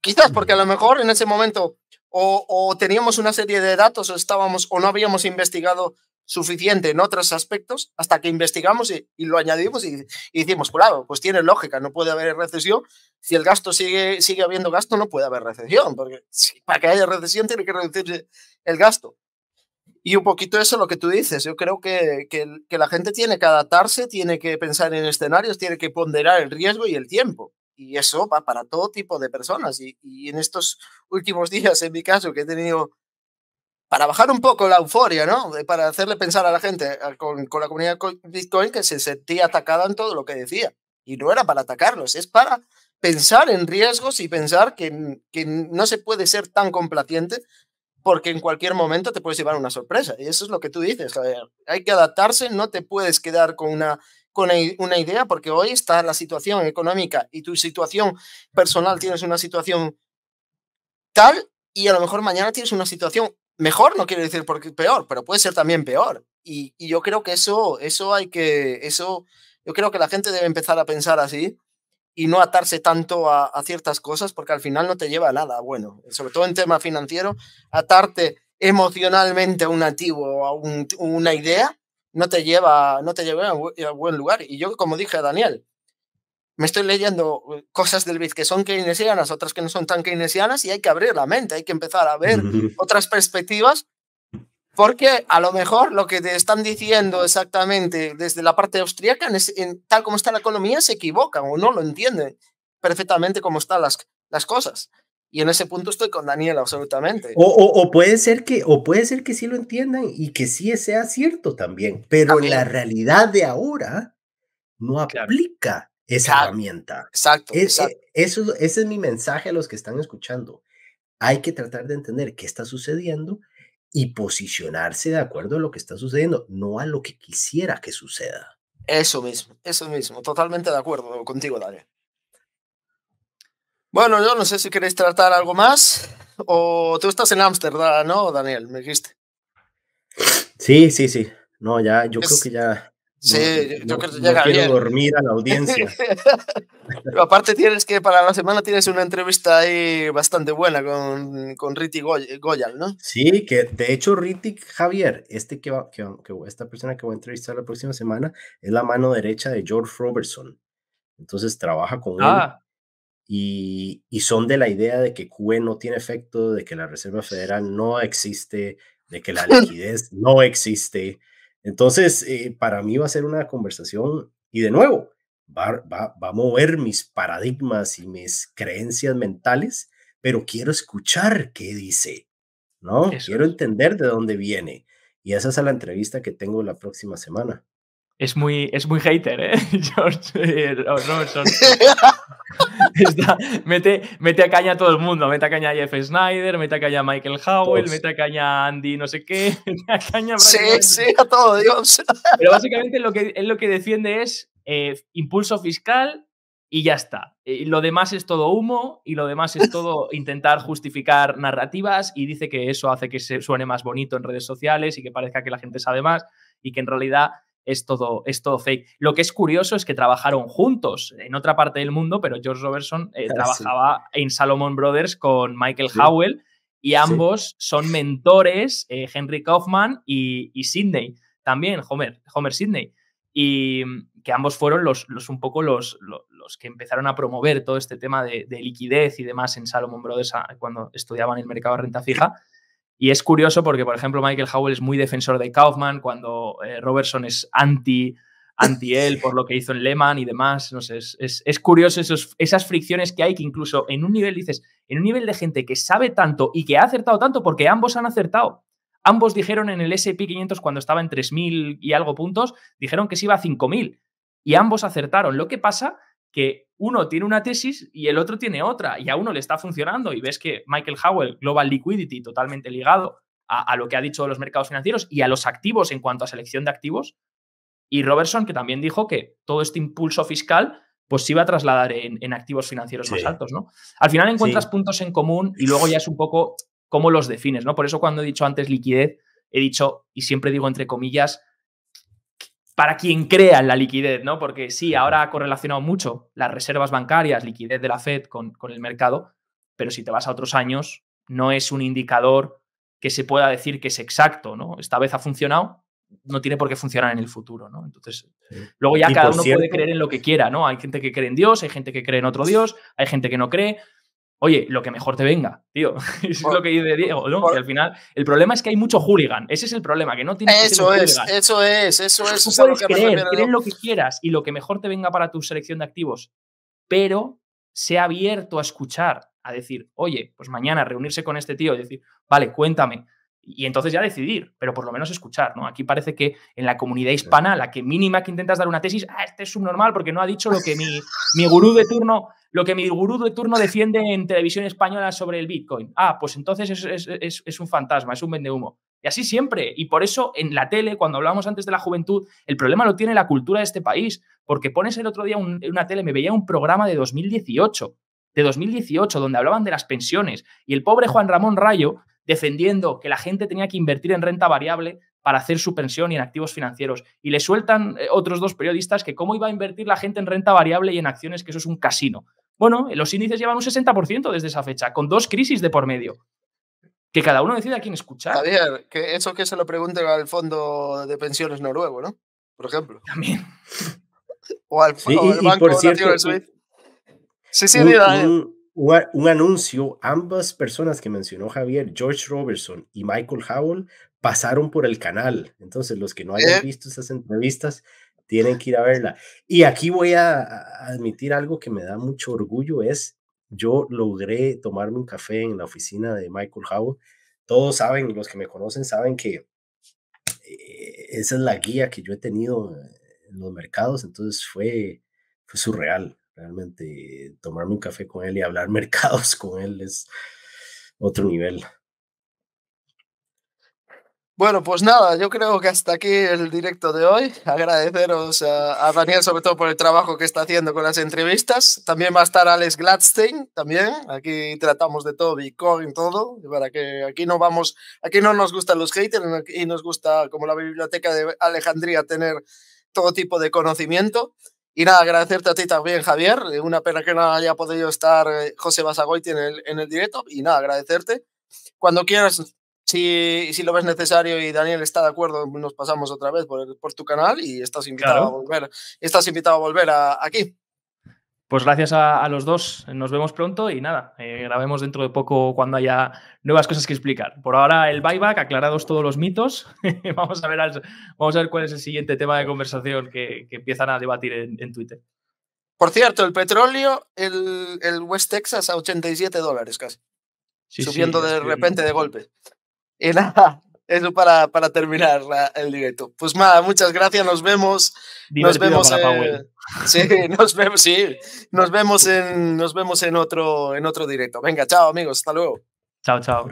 A: Quizás porque a lo mejor en ese momento o, teníamos una serie de datos o estábamos o no habíamos investigado suficiente en otros aspectos hasta que investigamos y, lo añadimos y, y, decimos, pues claro, pues tiene lógica, no puede haber recesión. Si el gasto sigue, sigue habiendo gasto, no puede haber recesión, porque para que haya recesión tiene que reducirse el gasto. Y un poquito eso es lo que tú dices. Yo creo que, que la gente tiene que adaptarse, tiene que pensar en escenarios, tiene que ponderar el riesgo y el tiempo y eso va para todo tipo de personas. Y, en estos últimos días, en mi caso, que he tenido, para bajar un poco la euforia, ¿no? Para hacerle pensar a la gente con, la comunidad Bitcoin que se sentía atacada en todo lo que decía. Y no era para atacarlos, es para pensar en riesgos y pensar que, que no se puede ser tan complaciente porque en cualquier momento te puedes llevar una sorpresa. Y eso es lo que tú dices, Javier. Hay que adaptarse, no te puedes quedar con una una idea, porque hoy está la situación económica y tu situación personal tienes una situación tal y a lo mejor mañana tienes una situación mejor, no quiero decir porque peor, pero puede ser también peor. Y, yo creo que eso, eso hay que, eso, yo creo que la gente debe empezar a pensar así y no atarse tanto a, ciertas cosas porque al final no te lleva a nada bueno, sobre todo en tema financiero, atarte emocionalmente a un activo a una idea no te lleva, no te lleva a buen lugar. Y yo, como dije a Daniel, me estoy leyendo eh, cosas del BID que son keynesianas, otras que no son tan keynesianas, y hay que abrir la mente, hay que empezar a ver otras perspectivas, porque a lo mejor lo que te están diciendo exactamente desde la parte austríaca, en, tal como está la economía, se equivocan o no lo entiende perfectamente como están las, las cosas. Y en ese punto estoy con Daniel, absolutamente. O,
C: o, puede ser que, o puede ser que sí lo entiendan y que sí sea cierto también, pero en la realidad de ahora no aplica esa herramienta. Exacto, e, e, Eso, ese es mi mensaje a los que están escuchando. Hay que tratar de entender qué está sucediendo y posicionarse de acuerdo a lo que está sucediendo, no a lo que quisiera que suceda.
A: Eso mismo, eso mismo, totalmente de acuerdo contigo, Daniel. Bueno, yo no sé si queréis tratar algo más. O tú estás en Ámsterdam, ¿no, Daniel? Me dijiste.
C: Sí, sí, sí. No, ya, yo creo que ya. Sí, yo creo que ya... quiero dormir a la audiencia.
A: aparte tienes que para la semana tienes una entrevista ahí bastante buena con, con Goyal, ¿no?
C: Sí, que de hecho Riti, Javier, este que, esta persona que voy a entrevistar la próxima semana es la mano derecha de George Robertson. Entonces trabaja con ah. él y, son de la idea de que QE no tiene efecto, de que la Reserva Federal no existe, de que la liquidez no existe. Entonces, eh, para mí va a ser una conversación y de nuevo, va, va, a mover mis paradigmas y mis creencias mentales, pero quiero escuchar qué dice, ¿no? quiero entender de dónde viene. Y esa es la entrevista que
B: tengo la próxima semana. Es muy, es muy hater, ¿eh? George Robertson. Oh, mete, mete, a caña a todo el mundo. Mete a caña a Jeff Snyder, mete a caña a Michael Howell, pues- mete a caña a Andy, no sé qué. caña a sí, sí, a todo, Dios. Pero básicamente lo que, él lo que defiende es eh, impulso fiscal y ya está. lo demás es todo humo y lo demás es todo intentar justificar narrativas y dice que eso hace que se suene más bonito en redes sociales y que parezca que la gente sabe más y que en realidad es todo, es fake. Lo que es curioso es que trabajaron juntos en otra parte del mundo, pero George Robertson eh, ah, trabajaba en Salomon Brothers con Michael Howell y ambos son mentores, eh, Henry Kaufman y, Sidney, también Homer, Homer Sidney. Y mm, que ambos fueron los, un poco los, los, que empezaron a promover todo este tema de, liquidez y demás en Salomon Brothers ah, cuando estudiaban el mercado de renta fija. Y es curioso porque, por ejemplo, Michael Howell es muy defensor de Kaufman cuando eh, Robertson es anti, anti él por lo que hizo en Lehman y demás. No sé, es, es, curioso esas fricciones que hay que incluso en un nivel, dices, en un nivel de gente que sabe tanto y que ha acertado tanto porque ambos han acertado. Ambos dijeron en el S&P 500 cuando estaba en 3.000 y algo puntos, dijeron que se iba a 5.000 y ambos acertaron. Lo que pasa que uno tiene una tesis y el otro tiene otra, y a uno le está funcionando, y ves que Michael Howell, Global Liquidity, totalmente ligado a, lo que ha dicho de los mercados financieros y a los activos en cuanto a selección de activos, y Robertson, que también dijo que todo este impulso fiscal pues se iba a trasladar en, activos financieros más altos, ¿no? Al final encuentras puntos en común y luego ya es un poco cómo los defines, ¿no? Por eso cuando he dicho antes liquidez, he dicho, y siempre digo entre comillas, para quien crea en la liquidez, ¿no? Porque sí, ahora ha correlacionado mucho las reservas bancarias, liquidez de la Fed con, el mercado, pero si te vas a otros años, no es un indicador que se pueda decir que es exacto, ¿no? Esta vez ha funcionado, no tiene por qué funcionar en el futuro, ¿no? Entonces, luego ya cada uno puede creer en lo que quiera, ¿no? Hay gente que cree en Dios, hay gente que cree en otro Dios, hay gente que no cree, Oye, lo que mejor te venga, tío. Es lo que dice Diego, ¿no? Y al final, el problema es que hay mucho hooligan. Ese es el problema, que no tienes. Eso es, eso es, eso es. puedes creer, lo que quieras y lo que mejor te venga para tu selección de activos, pero sea abierto a escuchar, a decir, oye, pues mañana reunirse con este tío y decir, vale, cuéntame, y entonces ya decidir, pero por lo menos escuchar, ¿no? Aquí parece que en la comunidad hispana, la que mínima que intentas dar una tesis, ah, este es subnormal porque no ha dicho lo que mi, mi gurú de turno, lo que mi gurú de turno defiende en televisión española sobre el Bitcoin. Ah, pues entonces es, es, es, es un fantasma, es un humo Y así siempre. Y por eso en la tele, cuando hablábamos antes de la juventud, el problema lo tiene la cultura de este país. Porque pones el otro día en una tele, me veía un programa de 2018, de 2018, donde hablaban de las pensiones. Y el pobre Juan Ramón Rayo defendiendo que la gente tenía que invertir en renta variable para hacer su pensión y en activos financieros. Y le sueltan eh, otros dos periodistas que cómo iba a invertir la gente en renta variable y en acciones, que eso es un casino. Bueno, los índices llevan un 60% desde esa fecha, con dos crisis de por medio. Que cada uno decida a quién escuchar.
A: Javier, que eso que se lo pregunten al fondo de pensiones noruego, ¿no? Por ejemplo. También. O al, Banco Sí, sí,
C: un anuncio, ambas personas que mencionó Javier, George Robertson y Michael Howell, pasaron por el canal. Entonces, los que no hayan eh. visto esas entrevistas tienen que ir a verla. Y aquí voy a admitir algo que me da mucho orgullo, es yo logré tomarme un café en la oficina de Michael Howell. Todos saben, los que me conocen saben que eh, esa es la guía que yo he tenido en los mercados, entonces fue, fue surreal, Realmente tomarme un café con él y hablar mercados con él es otro nivel.
A: Bueno, pues nada, yo creo que hasta aquí el directo de hoy. Agradeceros a, Daniel sobre todo por el trabajo que está haciendo con las entrevistas. También va a estar Alex Gladstein, también. Aquí tratamos de todo, Bitcoin, todo. Para que aquí no vamos, aquí no nos gustan los haters y nos gusta, como la biblioteca de Alejandría, tener todo tipo de conocimiento. Y nada, agradecerte a ti también, Javier. Eh, una pena que no haya podido estar eh, José Basagoiti en el, en el directo. Y nada, agradecerte. Cuando quieras, si, si, lo ves necesario y Daniel está de acuerdo, nos pasamos otra vez por, por tu canal y estás invitado a volver, estás invitado a volver aquí.
B: Pues gracias a, los dos. Nos vemos pronto y nada, eh, grabemos dentro de poco cuando haya nuevas cosas que explicar. Por ahora el buyback, aclarados todos los mitos. vamos, a ver vamos a ver cuál es el siguiente tema de conversación que, empiezan a debatir en, Twitter. Por cierto, el petróleo,
A: el, West Texas a 87 dólares casi.
B: subiendo de repente, de
A: golpe. Y nada, eso para, para terminar el directo. Pues nada, muchas gracias, nos vemos. nos vemos eh, sí, nos vemos, sí, nos vemos en nos vemos en otro en otro directo. Venga, chao amigos, hasta luego.
B: Chao, chao.